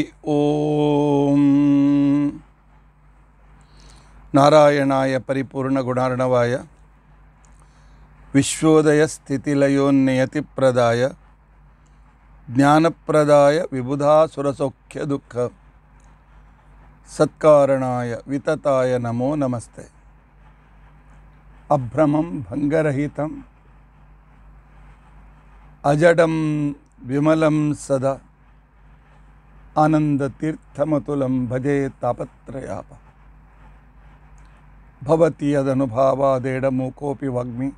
ॐ नारायणाय परिपूर्णगुणार्णवाय विश्वोदयस्थितिलयोन्नियतिप्रदाय ज्ञानप्रदाय दुख सत्कारणाय वितताय नमो नमस्ते अभ्रमं भङ्गरहितम् अजडं विमलं सदा तुम भजे तापत्रयाप भवति यदनुभावादेडमूकोऽपि वग्मि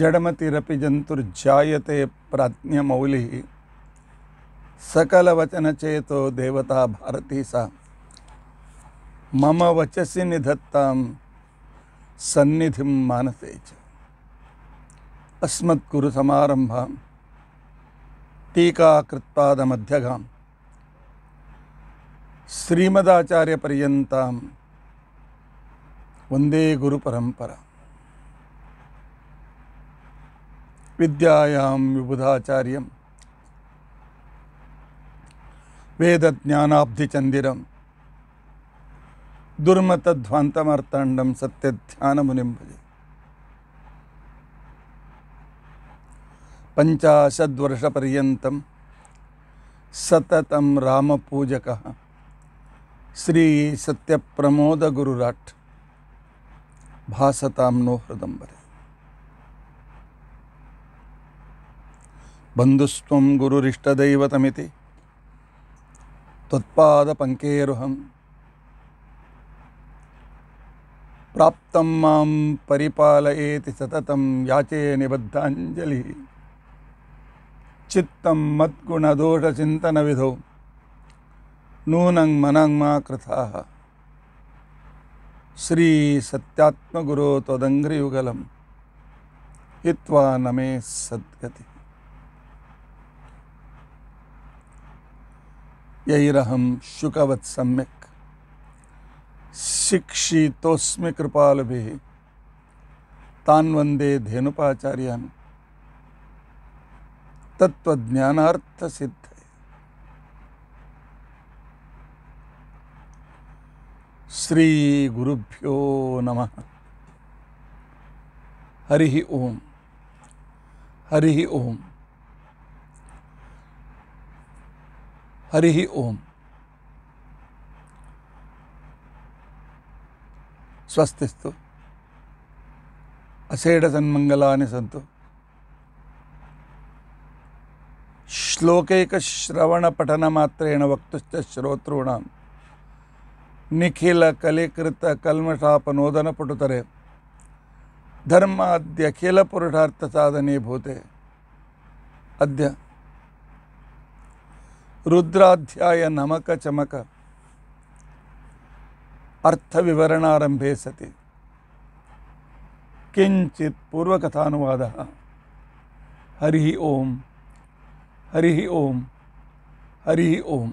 जडमतिरपि जन्तुर्जायते प्राज्ञमौलिः सकलवचनचेतो देवता भारती सा मम वचसि निधत्तां सन्निधिं मानसे च अस्मद्गुरुसमारम्भां टीकाकृत्पादमध्यगाम् श्रीमदाचार्यपर्यन्तां वन्दे गुरुपरम्परा विद्यायां विबुधाचार्यं वेदज्ञानाब्धिचन्दिरं दुर्मतध्वान्तमर्ताण्डं सत्यध्यानमुनिं भजे सतत राम पूजक श्री प्रमोद गुरुराट भाषता मनोहृदंबरे बंधुस्व गुरुरिष्टदैवतमिति त्वत्पादपङ्केरुहं प्राप्त मां परिपालयेति सततं याचे निबद्धाञ्जलिः चित्तं विधौ नूनं मनङ्मा कृथाः श्रीसत्यात्मगुरो त्वदङ्घ्रियुगलं हित्वा नमे सद्गति यैरहं शुकवत् सम्यक् शिक्षितोऽस्मि कृपालुभिः तान् वन्दे धेनुपाचार्यान् तत्त्वज्ञानार्थसिद्ध श्रीगुरुभ्यो नम हरि ओम हरिः ओम हरिः ओम स्वस्तिस्तु असेड सन्मंगलानि सन्तु वक्तुश्च श्रोतॄणाम् कलीकृत कलमशाप नोदन पुटतरे धर्म अद्य अखिल पुरुषार्थ साधने भूते अद्य रुद्राध्याय नमक चमक अर्थ आरंभे सति किंचित पूर्वकथानुवाद हरि ओम हरि ओम हरि ओम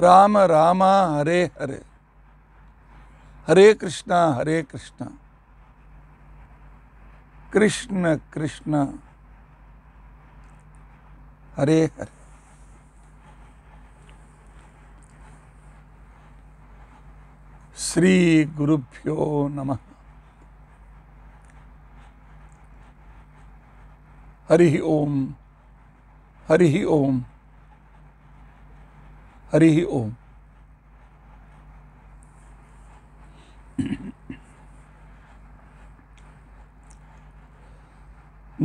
राम रामा हरे हरे हरे कृष्णा हरे कृष्णा कृष्ण कृष्ण हरे हरे श्री गुरुभ्यो नम हरि ओम हरि ओम ಹರಿ ಓಂ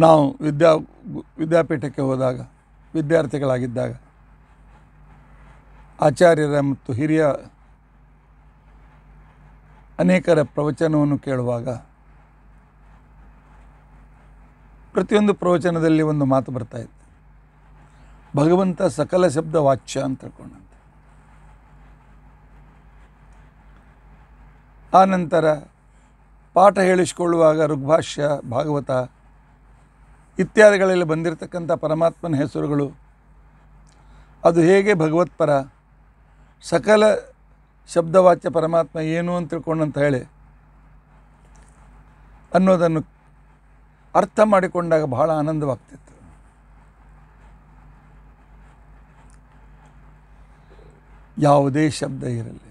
ನಾವು ವಿದ್ಯಾ ವಿದ್ಯಾಪೀಠಕ್ಕೆ ಹೋದಾಗ ವಿದ್ಯಾರ್ಥಿಗಳಾಗಿದ್ದಾಗ ಆಚಾರ್ಯರ ಮತ್ತು ಹಿರಿಯ ಅನೇಕರ ಪ್ರವಚನವನ್ನು ಕೇಳುವಾಗ ಪ್ರತಿಯೊಂದು ಪ್ರವಚನದಲ್ಲಿ ಒಂದು ಮಾತು ಬರ್ತಾ ಇತ್ತು ಭಗವಂತ ಸಕಲ ಶಬ್ದ ವಾಚ್ಯ ಅಂತ ಹೇಳ್ಕೊಂಡು ಆನಂತರ ಪಾಠ ಹೇಳಿಸಿಕೊಳ್ಳುವಾಗ ಋಗ್ಭಾಷ್ಯ ಭಾಗವತ ಇತ್ಯಾದಿಗಳಲ್ಲಿ ಬಂದಿರತಕ್ಕಂಥ ಪರಮಾತ್ಮನ ಹೆಸರುಗಳು ಅದು ಹೇಗೆ ಭಗವತ್ಪರ ಸಕಲ ಶಬ್ದವಾಚ್ಯ ಪರಮಾತ್ಮ ಏನು ಅಂತ ತಿಳ್ಕೊಂಡಂತ ಹೇಳಿ ಅನ್ನೋದನ್ನು ಅರ್ಥ ಮಾಡಿಕೊಂಡಾಗ ಬಹಳ ಆನಂದವಾಗ್ತಿತ್ತು ಯಾವುದೇ ಶಬ್ದ ಇರಲಿ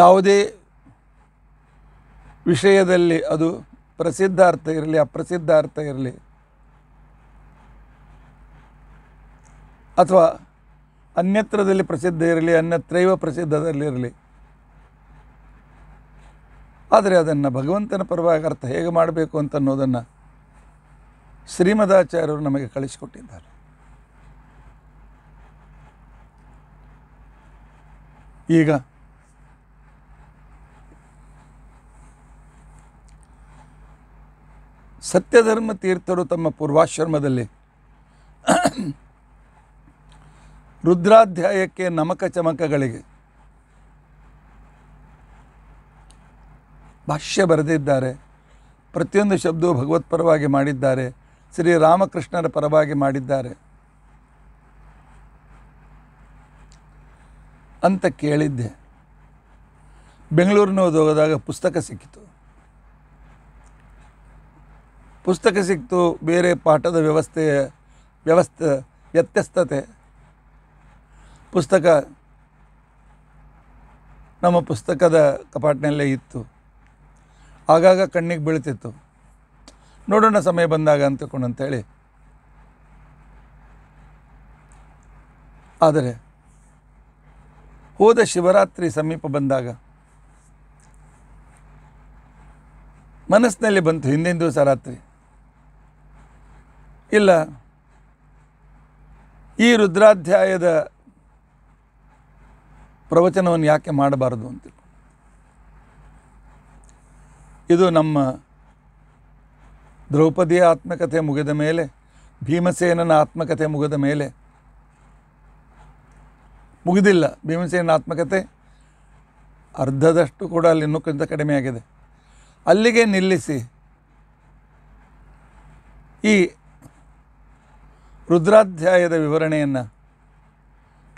ಯಾವುದೇ ವಿಷಯದಲ್ಲಿ ಅದು ಪ್ರಸಿದ್ಧಾರ್ಥ ಇರಲಿ ಅಪ್ರಸಿದ್ಧ ಅರ್ಥ ಇರಲಿ ಅಥವಾ ಅನ್ಯತ್ರದಲ್ಲಿ ಪ್ರಸಿದ್ಧ ಇರಲಿ ಅನ್ಯತ್ರೈವ ಪ್ರಸಿದ್ಧದಲ್ಲಿರಲಿ ಆದರೆ ಅದನ್ನು ಭಗವಂತನ ಪರವಾಗಿ ಅರ್ಥ ಹೇಗೆ ಮಾಡಬೇಕು ಅಂತ ಅನ್ನೋದನ್ನು ಶ್ರೀಮದಾಚಾರ್ಯರು ನಮಗೆ ಕಳಿಸಿಕೊಟ್ಟಿದ್ದಾರೆ ಈಗ ಸತ್ಯಧರ್ಮ ತೀರ್ಥರು ತಮ್ಮ ಪೂರ್ವಾಶ್ರಮದಲ್ಲಿ ರುದ್ರಾಧ್ಯಾಯಕ್ಕೆ ನಮಕ ಚಮಕಗಳಿಗೆ ಭಾಷ್ಯ ಬರೆದಿದ್ದಾರೆ ಪ್ರತಿಯೊಂದು ಶಬ್ದವು ಪರವಾಗಿ ಮಾಡಿದ್ದಾರೆ ಶ್ರೀರಾಮಕೃಷ್ಣರ ಪರವಾಗಿ ಮಾಡಿದ್ದಾರೆ ಅಂತ ಕೇಳಿದ್ದೆ ಬೆಂಗಳೂರಿನ ಹೋದಾಗ ಪುಸ್ತಕ ಸಿಕ್ಕಿತು ಪುಸ್ತಕ ಸಿಕ್ತು ಬೇರೆ ಪಾಠದ ವ್ಯವಸ್ಥೆ ವ್ಯವಸ್ಥೆ ವ್ಯತ್ಯಸ್ತತೆ ಪುಸ್ತಕ ನಮ್ಮ ಪುಸ್ತಕದ ಕಪಾಟ್ನಲ್ಲೇ ಇತ್ತು ಆಗಾಗ ಕಣ್ಣಿಗೆ ಬೀಳ್ತಿತ್ತು ನೋಡೋಣ ಸಮಯ ಬಂದಾಗ ಅಂತಕೊಂಡು ಅಂತೇಳಿ ಆದರೆ ಹೋದ ಶಿವರಾತ್ರಿ ಸಮೀಪ ಬಂದಾಗ ಮನಸ್ಸಿನಲ್ಲಿ ಬಂತು ಹಿಂದಿನ ದಿವಸ ರಾತ್ರಿ ಇಲ್ಲ ಈ ರುದ್ರಾಧ್ಯಾಯದ ಪ್ರವಚನವನ್ನು ಯಾಕೆ ಮಾಡಬಾರದು ಅಂತ ಇದು ನಮ್ಮ ದ್ರೌಪದಿಯ ಆತ್ಮಕಥೆ ಮುಗಿದ ಮೇಲೆ ಭೀಮಸೇನನ ಆತ್ಮಕಥೆ ಮುಗಿದ ಮೇಲೆ ಮುಗಿದಿಲ್ಲ ಭೀಮಸೇನ ಆತ್ಮಕಥೆ ಅರ್ಧದಷ್ಟು ಕೂಡ ಅಲ್ಲಿ ಇನ್ನೂ ಕಿಂತ ಆಗಿದೆ ಅಲ್ಲಿಗೆ ನಿಲ್ಲಿಸಿ ಈ ರುದ್ರಾಧ್ಯಾಯದ ವಿವರಣೆಯನ್ನು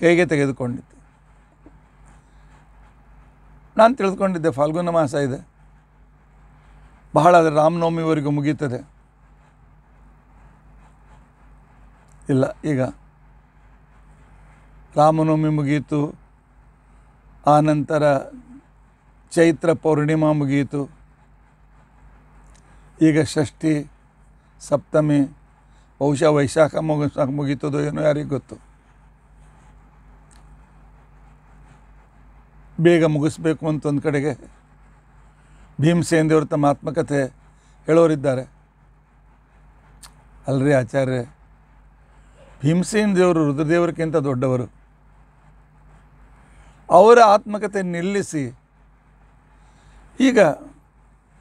ಕೈಗೆ ತೆಗೆದುಕೊಂಡಿದ್ದೆ ನಾನು ತಿಳಿದುಕೊಂಡಿದ್ದೆ ಫಾಲ್ಗುನ ಮಾಸ ಇದೆ ಬಹಳ ರಾಮನವಮಿವರೆಗೂ ಮುಗೀತದೆ ಇಲ್ಲ ಈಗ ರಾಮನವಮಿ ಮುಗಿಯಿತು ಆನಂತರ ಚೈತ್ರ ಪೌರ್ಣಿಮಾ ಮುಗಿಯಿತು ಈಗ ಷಷ್ಠಿ ಸಪ್ತಮಿ ಬಹುಶಃ ವೈಶಾಖ ಮುಗ ಮುಗೀತದೋ ಏನೋ ಯಾರಿಗೆ ಗೊತ್ತು ಬೇಗ ಮುಗಿಸ್ಬೇಕು ಅಂತ ಒಂದು ಕಡೆಗೆ ಭೀಮಸೇನ್ ದೇವರು ತಮ್ಮ ಆತ್ಮಕಥೆ ಹೇಳೋರಿದ್ದಾರೆ ಅಲ್ರಿ ಆಚಾರ್ಯ ಭೀಮಸೇನ್ ದೇವರು ರುದ್ರದೇವರಿಗಿಂತ ದೊಡ್ಡವರು ಅವರ ಆತ್ಮಕಥೆ ನಿಲ್ಲಿಸಿ ಈಗ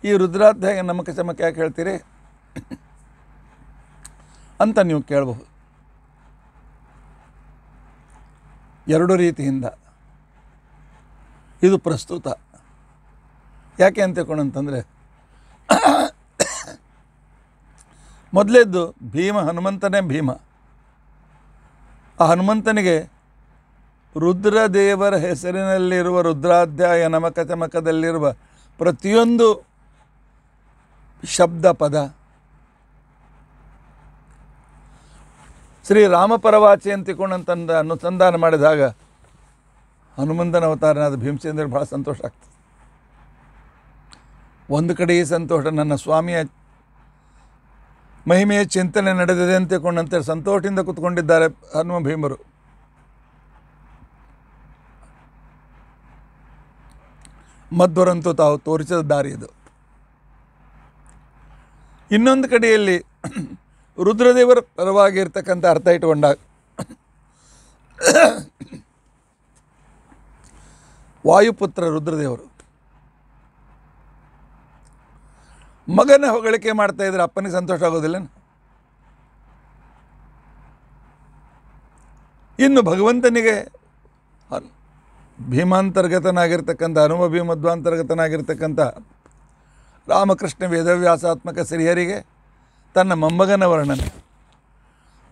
ಈ ರುದ್ರಾಧ್ಯಾಯ ನಮಕ ಚಮಕ ಯಾಕೆ ಹೇಳ್ತೀರಿ ಅಂತ ನೀವು ಕೇಳಬಹುದು ಎರಡು ರೀತಿಯಿಂದ ಇದು ಪ್ರಸ್ತುತ ಯಾಕೆ ಅಂತ ಅಂತಂದರೆ ಮೊದಲೇದ್ದು ಭೀಮ ಹನುಮಂತನೇ ಭೀಮ ಆ ಹನುಮಂತನಿಗೆ ರುದ್ರದೇವರ ಹೆಸರಿನಲ್ಲಿರುವ ರುದ್ರಾಧ್ಯಾಯ ನಮಕ ಚಮಕದಲ್ಲಿರುವ ಪ್ರತಿಯೊಂದು ಶಬ್ದ ಪದ ಶ್ರೀ ರಾಮಪರವಾಚಿ ಅಂತಂದ ಅನುಸಂಧಾನ ಮಾಡಿದಾಗ ಹನುಮಂತನ ಅವತಾರನಾದ ಭೀಮಸೇಂದ್ರ ಭಾಳ ಸಂತೋಷ ಆಗ್ತದೆ ಒಂದು ಈ ಸಂತೋಷ ನನ್ನ ಸ್ವಾಮಿಯ ಮಹಿಮೆಯ ಚಿಂತನೆ ನಡೆದಿದೆ ಅಂತಕೊಂಡಂತೆ ಸಂತೋಷದಿಂದ ಕೂತ್ಕೊಂಡಿದ್ದಾರೆ ಹನುಮ ಭೀಮರು ಮಧ್ವರಂತೂ ತಾವು ತೋರಿಸಿದ ದಾರಿ ಇದು ಇನ್ನೊಂದು ಕಡೆಯಲ್ಲಿ ರುದ್ರದೇವರ ಪರವಾಗಿರ್ತಕ್ಕಂಥ ಅರ್ಥ ಇಟ್ಟುಕೊಂಡಾಗ ವಾಯುಪುತ್ರ ರುದ್ರದೇವರು ಮಗನ ಹೊಗಳಿಕೆ ಮಾಡ್ತಾ ಇದ್ರೆ ಅಪ್ಪನಿಗೆ ಸಂತೋಷ ಆಗೋದಿಲ್ಲ ಇನ್ನು ಭಗವಂತನಿಗೆ ಭೀಮಾಂತರ್ಗತನಾಗಿರ್ತಕ್ಕಂಥ ಅನುಮ ಭೀಮಧ್ವಾಂತರ್ಗತನಾಗಿರ್ತಕ್ಕಂಥ ರಾಮಕೃಷ್ಣ ವೇದವ್ಯಾಸಾತ್ಮಕ ಸಿರಿಯರಿಗೆ ತನ್ನ ಮೊಮ್ಮಗನ ವರ್ಣನೆ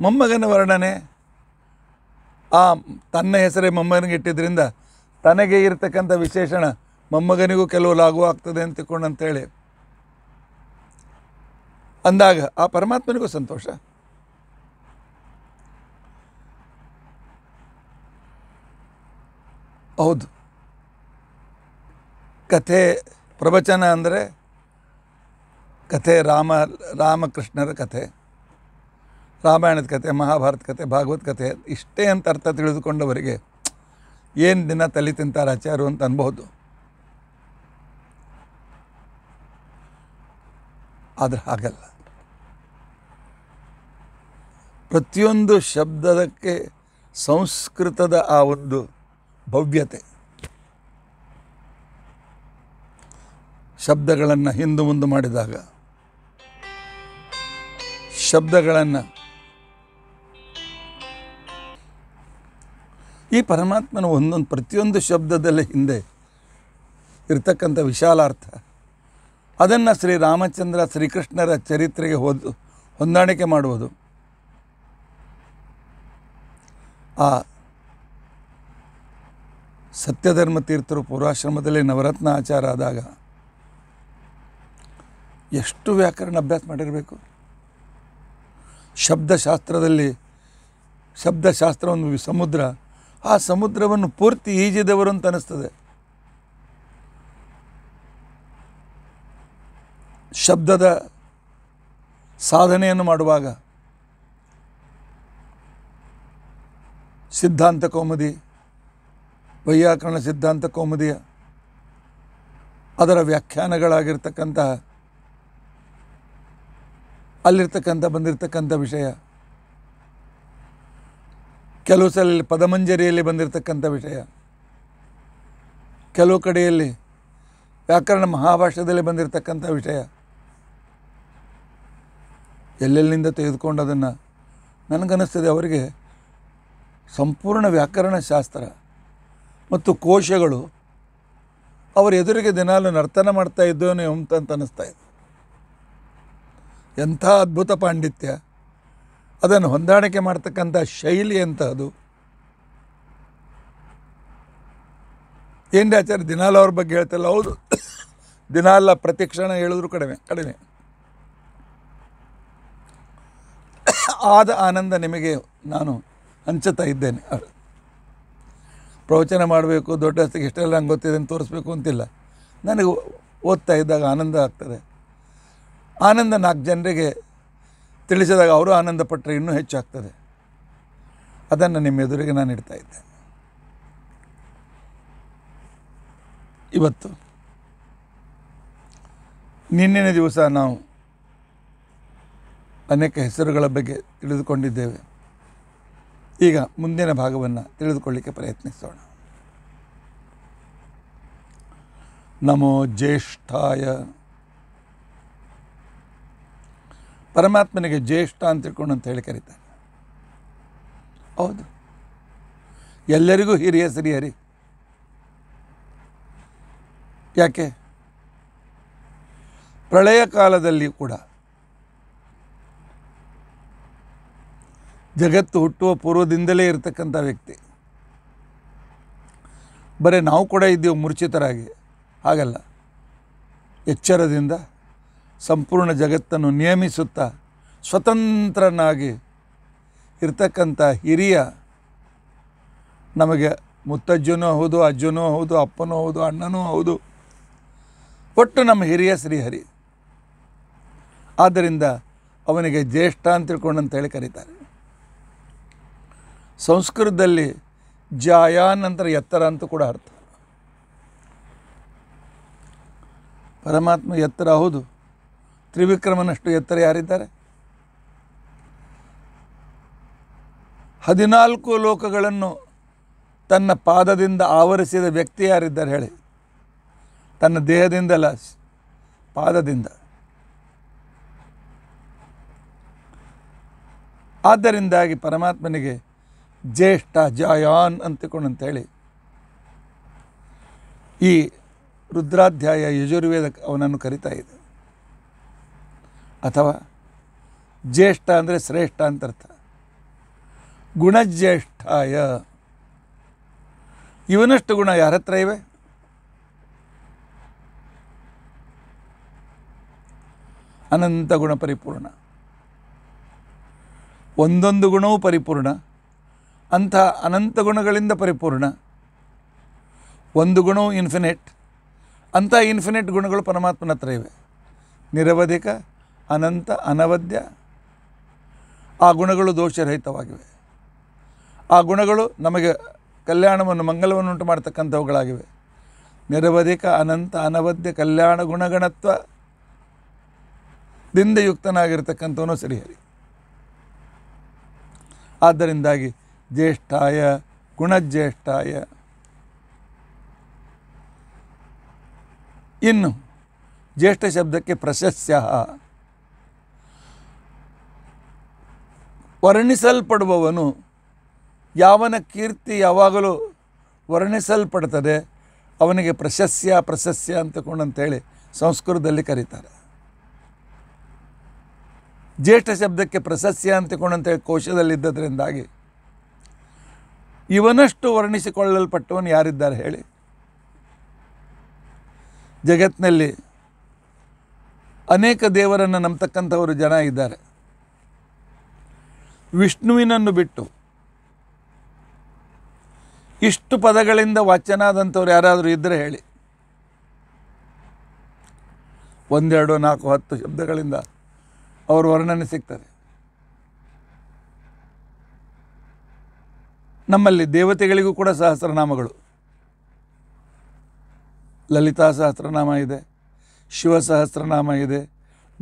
ಮೊಮ್ಮಗನ ವರ್ಣನೆ ಆ ತನ್ನ ಹೆಸರೇ ಮೊಮ್ಮಗನಿಗೆ ಇಟ್ಟಿದ್ದರಿಂದ ತನಗೆ ಇರತಕ್ಕಂಥ ವಿಶೇಷಣ ಮೊಮ್ಮಗನಿಗೂ ಕೆಲವು ಲಾಗೂ ಆಗ್ತದೆ ಅಂತ ಅಂತೇಳಿ ಅಂದಾಗ ಆ ಪರಮಾತ್ಮನಿಗೂ ಸಂತೋಷ ಹೌದು ಕಥೆ ಪ್ರವಚನ ಅಂದರೆ ಕಥೆ ರಾಮ ರಾಮಕೃಷ್ಣರ ಕಥೆ ರಾಮಾಯಣದ ಕಥೆ ಮಹಾಭಾರತ ಕಥೆ ಭಾಗವತ್ ಕಥೆ ಇಷ್ಟೇ ಅಂತ ಅರ್ಥ ತಿಳಿದುಕೊಂಡವರಿಗೆ ಏನು ದಿನ ತಲೆ ತಿಂತಾರೆ ಆಚಾರು ಅಂತ ಅನ್ಬೋದು ಆದರೆ ಹಾಗಲ್ಲ ಪ್ರತಿಯೊಂದು ಶಬ್ದಕ್ಕೆ ಸಂಸ್ಕೃತದ ಆ ಒಂದು ಭವ್ಯತೆ ಶಬ್ದಗಳನ್ನು ಹಿಂದೆ ಮುಂದೆ ಮಾಡಿದಾಗ ಶಬ್ದಗಳನ್ನು ಈ ಪರಮಾತ್ಮನ ಒಂದೊಂದು ಪ್ರತಿಯೊಂದು ಶಬ್ದದಲ್ಲಿ ಹಿಂದೆ ಇರ್ತಕ್ಕಂಥ ವಿಶಾಲಾರ್ಥ ಅದನ್ನು ಶ್ರೀರಾಮಚಂದ್ರ ಶ್ರೀಕೃಷ್ಣರ ಚರಿತ್ರೆಗೆ ಹೋದು ಹೊಂದಾಣಿಕೆ ಮಾಡುವುದು ಆ ಸತ್ಯಧರ್ಮ ತೀರ್ಥರು ಪೂರ್ವಾಶ್ರಮದಲ್ಲಿ ನವರತ್ನ ಆಚಾರ ಆದಾಗ ಎಷ್ಟು ವ್ಯಾಕರಣ ಅಭ್ಯಾಸ ಮಾಡಿರಬೇಕು ಶಬ್ದಶಾಸ್ತ್ರದಲ್ಲಿ ಶಬ್ದಶಾಸ್ತ್ರ ಒಂದು ಸಮುದ್ರ ಆ ಸಮುದ್ರವನ್ನು ಪೂರ್ತಿ ಈಜಿದವರು ಅಂತ ಅನ್ನಿಸ್ತದೆ ಶಬ್ದದ ಸಾಧನೆಯನ್ನು ಮಾಡುವಾಗ ಸಿದ್ಧಾಂತ ಕೌಮುದಿ ವೈಯಾಕರಣ ಸಿದ್ಧಾಂತ ಕೌಮುದಿಯ ಅದರ ವ್ಯಾಖ್ಯಾನಗಳಾಗಿರ್ತಕ್ಕಂತಹ ಅಲ್ಲಿರ್ತಕ್ಕಂಥ ಬಂದಿರತಕ್ಕಂಥ ವಿಷಯ ಕೆಲವು ಸಲ ಪದಮಂಜರಿಯಲ್ಲಿ ಬಂದಿರತಕ್ಕಂಥ ವಿಷಯ ಕೆಲವು ಕಡೆಯಲ್ಲಿ ವ್ಯಾಕರಣ ಮಹಾಭಾಷ್ಯದಲ್ಲಿ ಬಂದಿರತಕ್ಕಂಥ ವಿಷಯ ಎಲ್ಲೆಲ್ಲಿಂದ ತೆಗೆದುಕೊಂಡು ಅದನ್ನು ನನಗನ್ನಿಸ್ತದೆ ಅವರಿಗೆ ಸಂಪೂರ್ಣ ವ್ಯಾಕರಣ ಶಾಸ್ತ್ರ ಮತ್ತು ಕೋಶಗಳು ಅವರ ಎದುರಿಗೆ ದಿನಾಲು ನರ್ತನ ಮಾಡ್ತಾ ಇದ್ದೋನೇ ಅಂತ ಅನ್ನಿಸ್ತಾ ಇದೆ ಎಂಥ ಅದ್ಭುತ ಪಾಂಡಿತ್ಯ ಅದನ್ನು ಹೊಂದಾಣಿಕೆ ಮಾಡ್ತಕ್ಕಂಥ ಶೈಲಿ ಅಂತ ಅದು ಏನು ಆಚಾರ್ಯ ದಿನಾಲ ಅವ್ರ ಬಗ್ಗೆ ಹೇಳ್ತಲ್ಲ ಹೌದು ದಿನಾಲ ಪ್ರತಿ ಕ್ಷಣ ಹೇಳಿದ್ರು ಕಡಿಮೆ ಕಡಿಮೆ ಆದ ಆನಂದ ನಿಮಗೆ ನಾನು ಹಂಚುತ್ತಾ ಇದ್ದೇನೆ ಪ್ರವಚನ ಮಾಡಬೇಕು ದೊಡ್ಡ ಎಷ್ಟೆಲ್ಲ ನಂಗೆ ಗೊತ್ತಿದೆ ಅಂತ ತೋರಿಸ್ಬೇಕು ಅಂತಿಲ್ಲ ನನಗೆ ಓದ್ತಾ ಇದ್ದಾಗ ಆನಂದ ಆಗ್ತದೆ ಆನಂದ ನಾಲ್ಕು ಜನರಿಗೆ ತಿಳಿಸಿದಾಗ ಅವರು ಆನಂದಪಟ್ಟರೆ ಇನ್ನೂ ಹೆಚ್ಚಾಗ್ತದೆ ಅದನ್ನು ನಿಮ್ಮ ಎದುರಿಗೆ ನಾನು ಇಡ್ತಾ ಇದ್ದೇನೆ ಇವತ್ತು ನಿನ್ನೆ ದಿವಸ ನಾವು ಅನೇಕ ಹೆಸರುಗಳ ಬಗ್ಗೆ ತಿಳಿದುಕೊಂಡಿದ್ದೇವೆ ಈಗ ಮುಂದಿನ ಭಾಗವನ್ನು ತಿಳಿದುಕೊಳ್ಳಿಕ್ಕೆ ಪ್ರಯತ್ನಿಸೋಣ ನಮೋ ಜ್ಯೇಷ್ಠಾಯ ಪರಮಾತ್ಮನಿಗೆ ಜ್ಯೇಷ್ಠ ಅಂತ ತಿಳ್ಕೊಂಡು ಅಂತ ಹೇಳಿ ಕರೀತಾರೆ ಹೌದು ಎಲ್ಲರಿಗೂ ಹಿರಿಯ ಸಿರಿಯರಿ ಯಾಕೆ ಪ್ರಳಯ ಕಾಲದಲ್ಲಿ ಕೂಡ ಜಗತ್ತು ಹುಟ್ಟುವ ಪೂರ್ವದಿಂದಲೇ ಇರತಕ್ಕಂಥ ವ್ಯಕ್ತಿ ಬರೀ ನಾವು ಕೂಡ ಇದ್ದೀವಿ ಮುರ್ಚಿತರಾಗಿ ಹಾಗಲ್ಲ ಎಚ್ಚರದಿಂದ ಸಂಪೂರ್ಣ ಜಗತ್ತನ್ನು ನಿಯಮಿಸುತ್ತಾ ಸ್ವತಂತ್ರನಾಗಿ ಇರ್ತಕ್ಕಂಥ ಹಿರಿಯ ನಮಗೆ ಮುತ್ತಜ್ಜನೂ ಹೌದು ಅಜ್ಜನೂ ಹೌದು ಅಪ್ಪನೂ ಹೌದು ಅಣ್ಣನೂ ಹೌದು ಒಟ್ಟು ನಮ್ಮ ಹಿರಿಯ ಶ್ರೀಹರಿ ಆದ್ದರಿಂದ ಅವನಿಗೆ ಜ್ಯೇಷ್ಠ ಅಂತ ತಿಳ್ಕೊಂಡು ಹೇಳಿ ಕರೀತಾರೆ ಸಂಸ್ಕೃತದಲ್ಲಿ ಜಾಯಾನ್ ನಂತರ ಎತ್ತರ ಅಂತ ಕೂಡ ಅರ್ಥ ಪರಮಾತ್ಮ ಎತ್ತರ ಹೌದು ತ್ರಿವಿಕ್ರಮನಷ್ಟು ಎತ್ತರ ಯಾರಿದ್ದಾರೆ ಹದಿನಾಲ್ಕು ಲೋಕಗಳನ್ನು ತನ್ನ ಪಾದದಿಂದ ಆವರಿಸಿದ ವ್ಯಕ್ತಿ ಯಾರಿದ್ದಾರೆ ಹೇಳಿ ತನ್ನ ದೇಹದಿಂದಲ್ಲ ಪಾದದಿಂದ ಆದ್ದರಿಂದಾಗಿ ಪರಮಾತ್ಮನಿಗೆ ಜ್ಯೇಷ್ಠ ಜಾಯಾನ್ ಅಂತೇಳಿ ಈ ರುದ್ರಾಧ್ಯಾಯ ಯಜುರ್ವೇದ ಅವನನ್ನು ಕರಿತಾ ಇದೆ ಅಥವಾ ಜ್ಯೇಷ್ಠ ಅಂದರೆ ಶ್ರೇಷ್ಠ ಅಂತ ಅರ್ಥ ಗುಣಜ್ಯೇಷ್ಠಾಯ ಇವನಷ್ಟು ಗುಣ ಯಾರ ಹತ್ರ ಇವೆ ಅನಂತ ಗುಣ ಪರಿಪೂರ್ಣ ಒಂದೊಂದು ಗುಣವೂ ಪರಿಪೂರ್ಣ ಅಂಥ ಅನಂತ ಗುಣಗಳಿಂದ ಪರಿಪೂರ್ಣ ಒಂದು ಗುಣವು ಇನ್ಫಿನಿಟ್ ಅಂಥ ಇನ್ಫಿನಿಟ್ ಗುಣಗಳು ಪರಮಾತ್ಮನ ಹತ್ರ ಇವೆ ನಿರವಧಿಕ ಅನಂತ ಅನವದ್ಯ ಆ ಗುಣಗಳು ದೋಷರಹಿತವಾಗಿವೆ ಆ ಗುಣಗಳು ನಮಗೆ ಕಲ್ಯಾಣವನ್ನು ಮಂಗಲವನ್ನುಂಟು ಮಾಡತಕ್ಕಂಥವುಗಳಾಗಿವೆ ನಿರವಧಿಕ ಅನಂತ ಅನವದ್ಯ ಕಲ್ಯಾಣ ದಿಂದ ಯುಕ್ತನಾಗಿರ್ತಕ್ಕಂಥವನು ಸರಿಹರಿ ಆದ್ದರಿಂದಾಗಿ ಜ್ಯೇಷ್ಠಾಯ ಗುಣಜ್ಯೇಷ್ಠಾಯ ಇನ್ನು ಜ್ಯೇಷ್ಠ ಶಬ್ದಕ್ಕೆ ಪ್ರಶಸ್ಯ ವರ್ಣಿಸಲ್ಪಡುವವನು ಯಾವನ ಕೀರ್ತಿ ಯಾವಾಗಲೂ ವರ್ಣಿಸಲ್ಪಡ್ತದೆ ಅವನಿಗೆ ಪ್ರಶಸ್ಯ ಪ್ರಶಸ್ಯ ಅಂತಕೊಂಡು ಅಂತೇಳಿ ಸಂಸ್ಕೃತದಲ್ಲಿ ಕರೀತಾರೆ ಜ್ಯೇಷ್ಠ ಶಬ್ದಕ್ಕೆ ಪ್ರಶಸ್ಯ ಅಂತಕೊಂಡು ಅಂತೇಳಿ ಕೋಶದಲ್ಲಿದ್ದದರಿಂದಾಗಿ ಇವನಷ್ಟು ವರ್ಣಿಸಿಕೊಳ್ಳಲ್ಪಟ್ಟವನು ಯಾರಿದ್ದಾರೆ ಹೇಳಿ ಜಗತ್ತಿನಲ್ಲಿ ಅನೇಕ ದೇವರನ್ನು ನಂಬತಕ್ಕಂಥವರು ಜನ ಇದ್ದಾರೆ ವಿಷ್ಣುವಿನನ್ನು ಬಿಟ್ಟು ಇಷ್ಟು ಪದಗಳಿಂದ ವಾಚನಾದಂಥವ್ರು ಯಾರಾದರೂ ಇದ್ದರೆ ಹೇಳಿ ಒಂದೆರಡು ನಾಲ್ಕು ಹತ್ತು ಶಬ್ದಗಳಿಂದ ಅವರು ವರ್ಣನೆ ಸಿಗ್ತದೆ ನಮ್ಮಲ್ಲಿ ದೇವತೆಗಳಿಗೂ ಕೂಡ ಸಹಸ್ರನಾಮಗಳು ಲಲಿತಾ ಸಹಸ್ರನಾಮ ಇದೆ ಶಿವ ಸಹಸ್ರನಾಮ ಇದೆ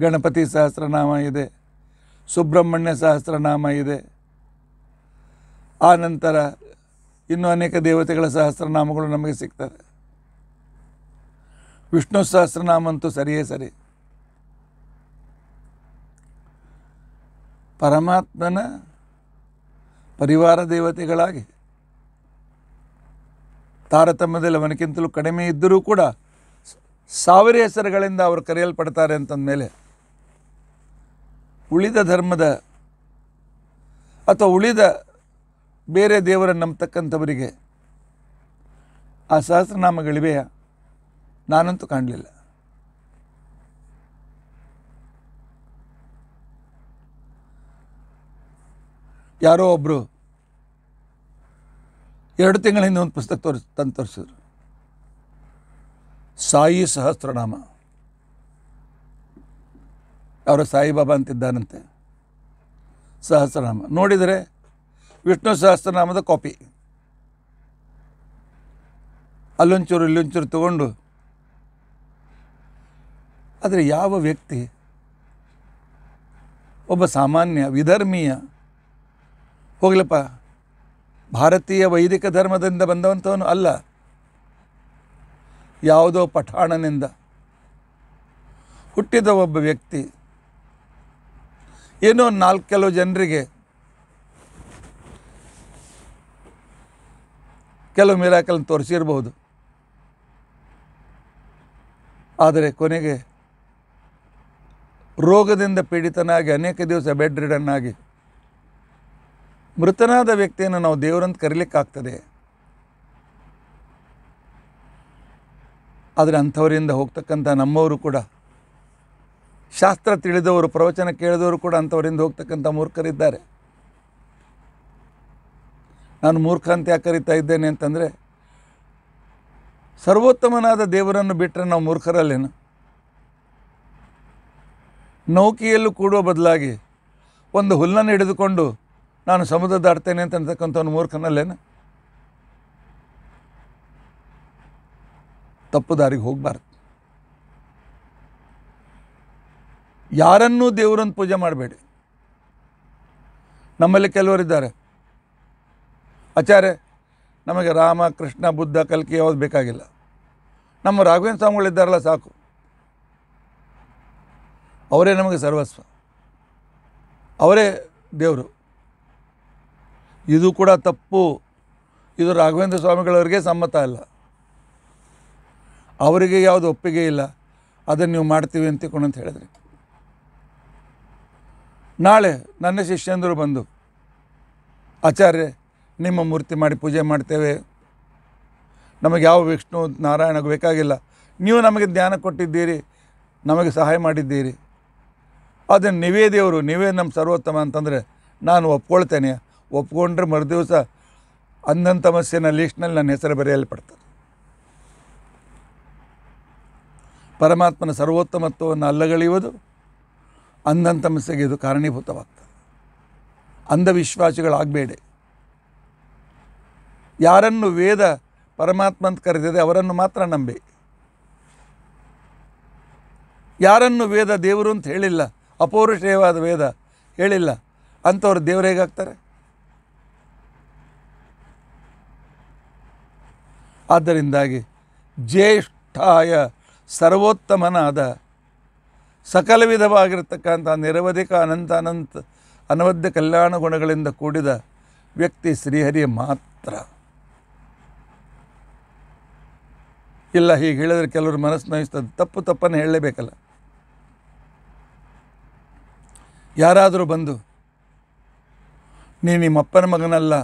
ಗಣಪತಿ ಸಹಸ್ರನಾಮ ಇದೆ ಸುಬ್ರಹ್ಮಣ್ಯ ಸಹಸ್ರನಾಮ ಇದೆ ಆ ನಂತರ ಇನ್ನೂ ಅನೇಕ ದೇವತೆಗಳ ಸಹಸ್ರನಾಮಗಳು ನಮಗೆ ಸಿಗ್ತವೆ ವಿಷ್ಣು ಸಹಸ್ರನಾಮ ಅಂತೂ ಸರಿಯೇ ಸರಿ ಪರಮಾತ್ಮನ ಪರಿವಾರ ದೇವತೆಗಳಾಗಿ ತಾರತಮ್ಯದಲ್ಲಿ ಅವನಕ್ಕಿಂತಲೂ ಕಡಿಮೆ ಇದ್ದರೂ ಕೂಡ ಸಾವಿರ ಹೆಸರುಗಳಿಂದ ಅವರು ಕರೆಯಲ್ಪಡ್ತಾರೆ ಅಂತಂದ ಮೇಲೆ ಉಳಿದ ಧರ್ಮದ ಅಥವಾ ಉಳಿದ ಬೇರೆ ದೇವರನ್ನು ನಂಬತಕ್ಕಂಥವರಿಗೆ ಆ ಸಹಸ್ರನಾಮಗಳಿವೆಯಾ ನಾನಂತೂ ಕಾಣಲಿಲ್ಲ ಯಾರೋ ಒಬ್ಬರು ಎರಡು ತಿಂಗಳ ಹಿಂದೆ ಒಂದು ಪುಸ್ತಕ ತೋರಿಸ್ ತಂದು ತೋರಿಸಿದ್ರು ಸಾಯಿ ಸಹಸ್ರನಾಮ ಅವರು ಸಾಯಿಬಾಬಾ ಅಂತಿದ್ದಾನಂತೆ ಸಹಸ್ರನಾಮ ನೋಡಿದರೆ ವಿಷ್ಣು ಸಹಸ್ರನಾಮದ ಕಾಪಿ ಅಲ್ಲೊಂಚೂರು ಇಲ್ಲೊಂಚೂರು ತಗೊಂಡು ಆದರೆ ಯಾವ ವ್ಯಕ್ತಿ ಒಬ್ಬ ಸಾಮಾನ್ಯ ವಿಧರ್ಮೀಯ ಹೋಗ್ಲಪ್ಪ ಭಾರತೀಯ ವೈದಿಕ ಧರ್ಮದಿಂದ ಬಂದವಂಥವನು ಅಲ್ಲ ಯಾವುದೋ ಪಠಾಣನಿಂದ ಹುಟ್ಟಿದ ಒಬ್ಬ ವ್ಯಕ್ತಿ ಏನೋ ನಾಲ್ಕು ಕೆಲವು ಜನರಿಗೆ ಕೆಲವು ಮಿರಾಕಲ್ನ ತೋರಿಸಿರ್ಬೋದು ಆದರೆ ಕೊನೆಗೆ ರೋಗದಿಂದ ಪೀಡಿತನಾಗಿ ಅನೇಕ ದಿವಸ ಬೆಡ್ ರಿಡನ್ನಾಗಿ ಮೃತನಾದ ವ್ಯಕ್ತಿಯನ್ನು ನಾವು ದೇವರಂತ ಕರೀಲಿಕ್ಕಾಗ್ತದೆ ಆದರೆ ಅಂಥವರಿಂದ ಹೋಗ್ತಕ್ಕಂಥ ನಮ್ಮವರು ಕೂಡ ಶಾಸ್ತ್ರ ತಿಳಿದವರು ಪ್ರವಚನ ಕೇಳಿದವರು ಕೂಡ ಅಂಥವರಿಂದ ಹೋಗ್ತಕ್ಕಂಥ ಮೂರ್ಖರಿದ್ದಾರೆ ನಾನು ಮೂರ್ಖ ಅಂತ ಯಾಕೆ ಕರಿತಾ ಇದ್ದೇನೆ ಅಂತಂದರೆ ಸರ್ವೋತ್ತಮನಾದ ದೇವರನ್ನು ಬಿಟ್ಟರೆ ನಾವು ಮೂರ್ಖರಲ್ಲೇನು ನೌಕೆಯಲ್ಲೂ ಕೂಡುವ ಬದಲಾಗಿ ಒಂದು ಹುಲ್ಲನ್ನು ಹಿಡಿದುಕೊಂಡು ನಾನು ಸಮುದ್ರ ದಾಟ್ತೇನೆ ಅಂತಕ್ಕಂಥವನು ಮೂರ್ಖನಲ್ಲೇನು ತಪ್ಪು ದಾರಿಗೆ ಹೋಗಬಾರ್ದು ಯಾರನ್ನೂ ದೇವರನ್ನು ಪೂಜೆ ಮಾಡಬೇಡಿ ನಮ್ಮಲ್ಲಿ ಕೆಲವರಿದ್ದಾರೆ ಆಚಾರ್ಯ ನಮಗೆ ರಾಮ ಕೃಷ್ಣ ಬುದ್ಧ ಕಲ್ಕಿ ಯಾವುದು ಬೇಕಾಗಿಲ್ಲ ನಮ್ಮ ರಾಘವೇಂದ್ರ ಸ್ವಾಮಿಗಳಿದ್ದಾರಲ್ಲ ಸಾಕು ಅವರೇ ನಮಗೆ ಸರ್ವಸ್ವ ಅವರೇ ದೇವರು ಇದು ಕೂಡ ತಪ್ಪು ಇದು ರಾಘವೇಂದ್ರ ಸ್ವಾಮಿಗಳವರಿಗೆ ಸಮ್ಮತ ಅಲ್ಲ ಅವರಿಗೆ ಯಾವುದು ಒಪ್ಪಿಗೆ ಇಲ್ಲ ಅದನ್ನು ನೀವು ಮಾಡ್ತೀವಿ ಅಂತ ಹೇಳಿದ್ರಿ ನಾಳೆ ನನ್ನ ಶಿಷ್ಯಂದರು ಬಂದು ಆಚಾರ್ಯ ನಿಮ್ಮ ಮೂರ್ತಿ ಮಾಡಿ ಪೂಜೆ ಮಾಡ್ತೇವೆ ನಮಗೆ ಯಾವ ವಿಷ್ಣು ನಾರಾಯಣಗೆ ಬೇಕಾಗಿಲ್ಲ ನೀವು ನಮಗೆ ಜ್ಞಾನ ಕೊಟ್ಟಿದ್ದೀರಿ ನಮಗೆ ಸಹಾಯ ಮಾಡಿದ್ದೀರಿ ಅದನ್ನು ನೀವೇ ದೇವರು ನೀವೇ ನಮ್ಮ ಸರ್ವೋತ್ತಮ ಅಂತಂದರೆ ನಾನು ಒಪ್ಕೊಳ್ತೇನೆ ಒಪ್ಕೊಂಡ್ರೆ ಮರುದಿವಸ ಅಂಧನ ತಮಸ್ಸಿನ ಲೀಸ್ಟ್ನಲ್ಲಿ ನನ್ನ ಹೆಸರು ಬರೆಯಲ್ಪಡ್ತದೆ ಪರಮಾತ್ಮನ ಸರ್ವೋತ್ತಮತ್ವವನ್ನು ಅಲ್ಲಗಳೆಯುವುದು ಅಂಧಂತಮಸ್ಸೆಗೆ ಇದು ಕಾರಣೀಭೂತವಾಗ್ತದೆ ಅಂಧವಿಶ್ವಾಸಿಗಳಾಗಬೇಡಿ ಯಾರನ್ನು ವೇದ ಪರಮಾತ್ಮ ಅಂತ ಕರೆದಿದೆ ಅವರನ್ನು ಮಾತ್ರ ನಂಬಿ ಯಾರನ್ನು ವೇದ ದೇವರು ಅಂತ ಹೇಳಿಲ್ಲ ಅಪೌರುಷೇಯವಾದ ವೇದ ಹೇಳಿಲ್ಲ ಅಂಥವ್ರು ದೇವರು ಹೇಗಾಗ್ತಾರೆ ಆದ್ದರಿಂದಾಗಿ ಜ್ಯೇಷ್ಠಾಯ ಸರ್ವೋತ್ತಮನಾದ ಸಕಲ ವಿಧವಾಗಿರ್ತಕ್ಕಂಥ ನಿರವಧಿಕ ಅನಂತ ಅನಂತ ಅನವಧ್ಯ ಕಲ್ಯಾಣ ಗುಣಗಳಿಂದ ಕೂಡಿದ ವ್ಯಕ್ತಿ ಶ್ರೀಹರಿ ಮಾತ್ರ ಇಲ್ಲ ಹೀಗೆ ಹೇಳಿದರೆ ಕೆಲವರು ಮನಸ್ಸು ನೋಯಿಸ್ತದೆ ತಪ್ಪು ತಪ್ಪನ್ನು ಹೇಳಲೇಬೇಕಲ್ಲ ಯಾರಾದರೂ ಬಂದು ನೀ ನಿಮ್ಮಪ್ಪನ ಮಗನಲ್ಲ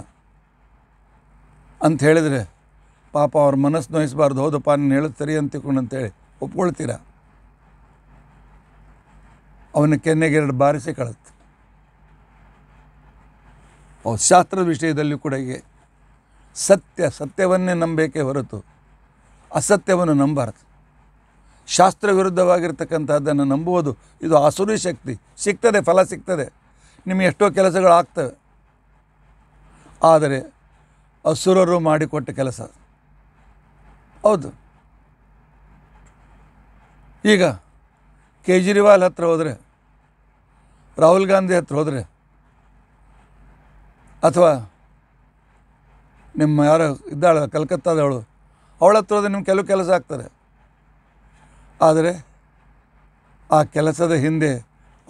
ಅಂತ ಹೇಳಿದರೆ ಪಾಪ ಅವ್ರ ಮನಸ್ಸು ನೋಯಿಸ್ಬಾರ್ದು ಹೌದಪ್ಪ ನೀನು ಹೇಳೋದು ಸರಿ ಅಂತೇಳಿ ಒಪ್ಕೊಳ್ತೀರಾ ಅವನ ಎರಡು ಬಾರಿಸಿ ಹೌದು ಶಾಸ್ತ್ರದ ವಿಷಯದಲ್ಲಿ ಕೂಡ ಹೀಗೆ ಸತ್ಯ ಸತ್ಯವನ್ನೇ ನಂಬೇಕೆ ಹೊರತು ಅಸತ್ಯವನ್ನು ನಂಬಾರದು ಶಾಸ್ತ್ರ ವಿರುದ್ಧವಾಗಿರ್ತಕ್ಕಂಥದ್ದನ್ನು ನಂಬುವುದು ಇದು ಆಸುರಿ ಶಕ್ತಿ ಸಿಗ್ತದೆ ಫಲ ಸಿಗ್ತದೆ ನಿಮಗೆ ಎಷ್ಟೋ ಕೆಲಸಗಳಾಗ್ತವೆ ಆದರೆ ಅಸುರರು ಮಾಡಿಕೊಟ್ಟ ಕೆಲಸ ಹೌದು ಈಗ ಕೇಜ್ರಿವಾಲ್ ಹತ್ರ ಹೋದರೆ ರಾಹುಲ್ ಗಾಂಧಿ ಹತ್ರ ಹೋದರೆ ಅಥವಾ ನಿಮ್ಮ ಯಾರು ಇದ್ದಾಳೆ ಕಲ್ಕತ್ತಾದವಳು ಅವಳ ಹತ್ರ ಹೋದರೆ ನಿಮ್ಮ ಕೆಲವು ಕೆಲಸ ಆಗ್ತದೆ ಆದರೆ ಆ ಕೆಲಸದ ಹಿಂದೆ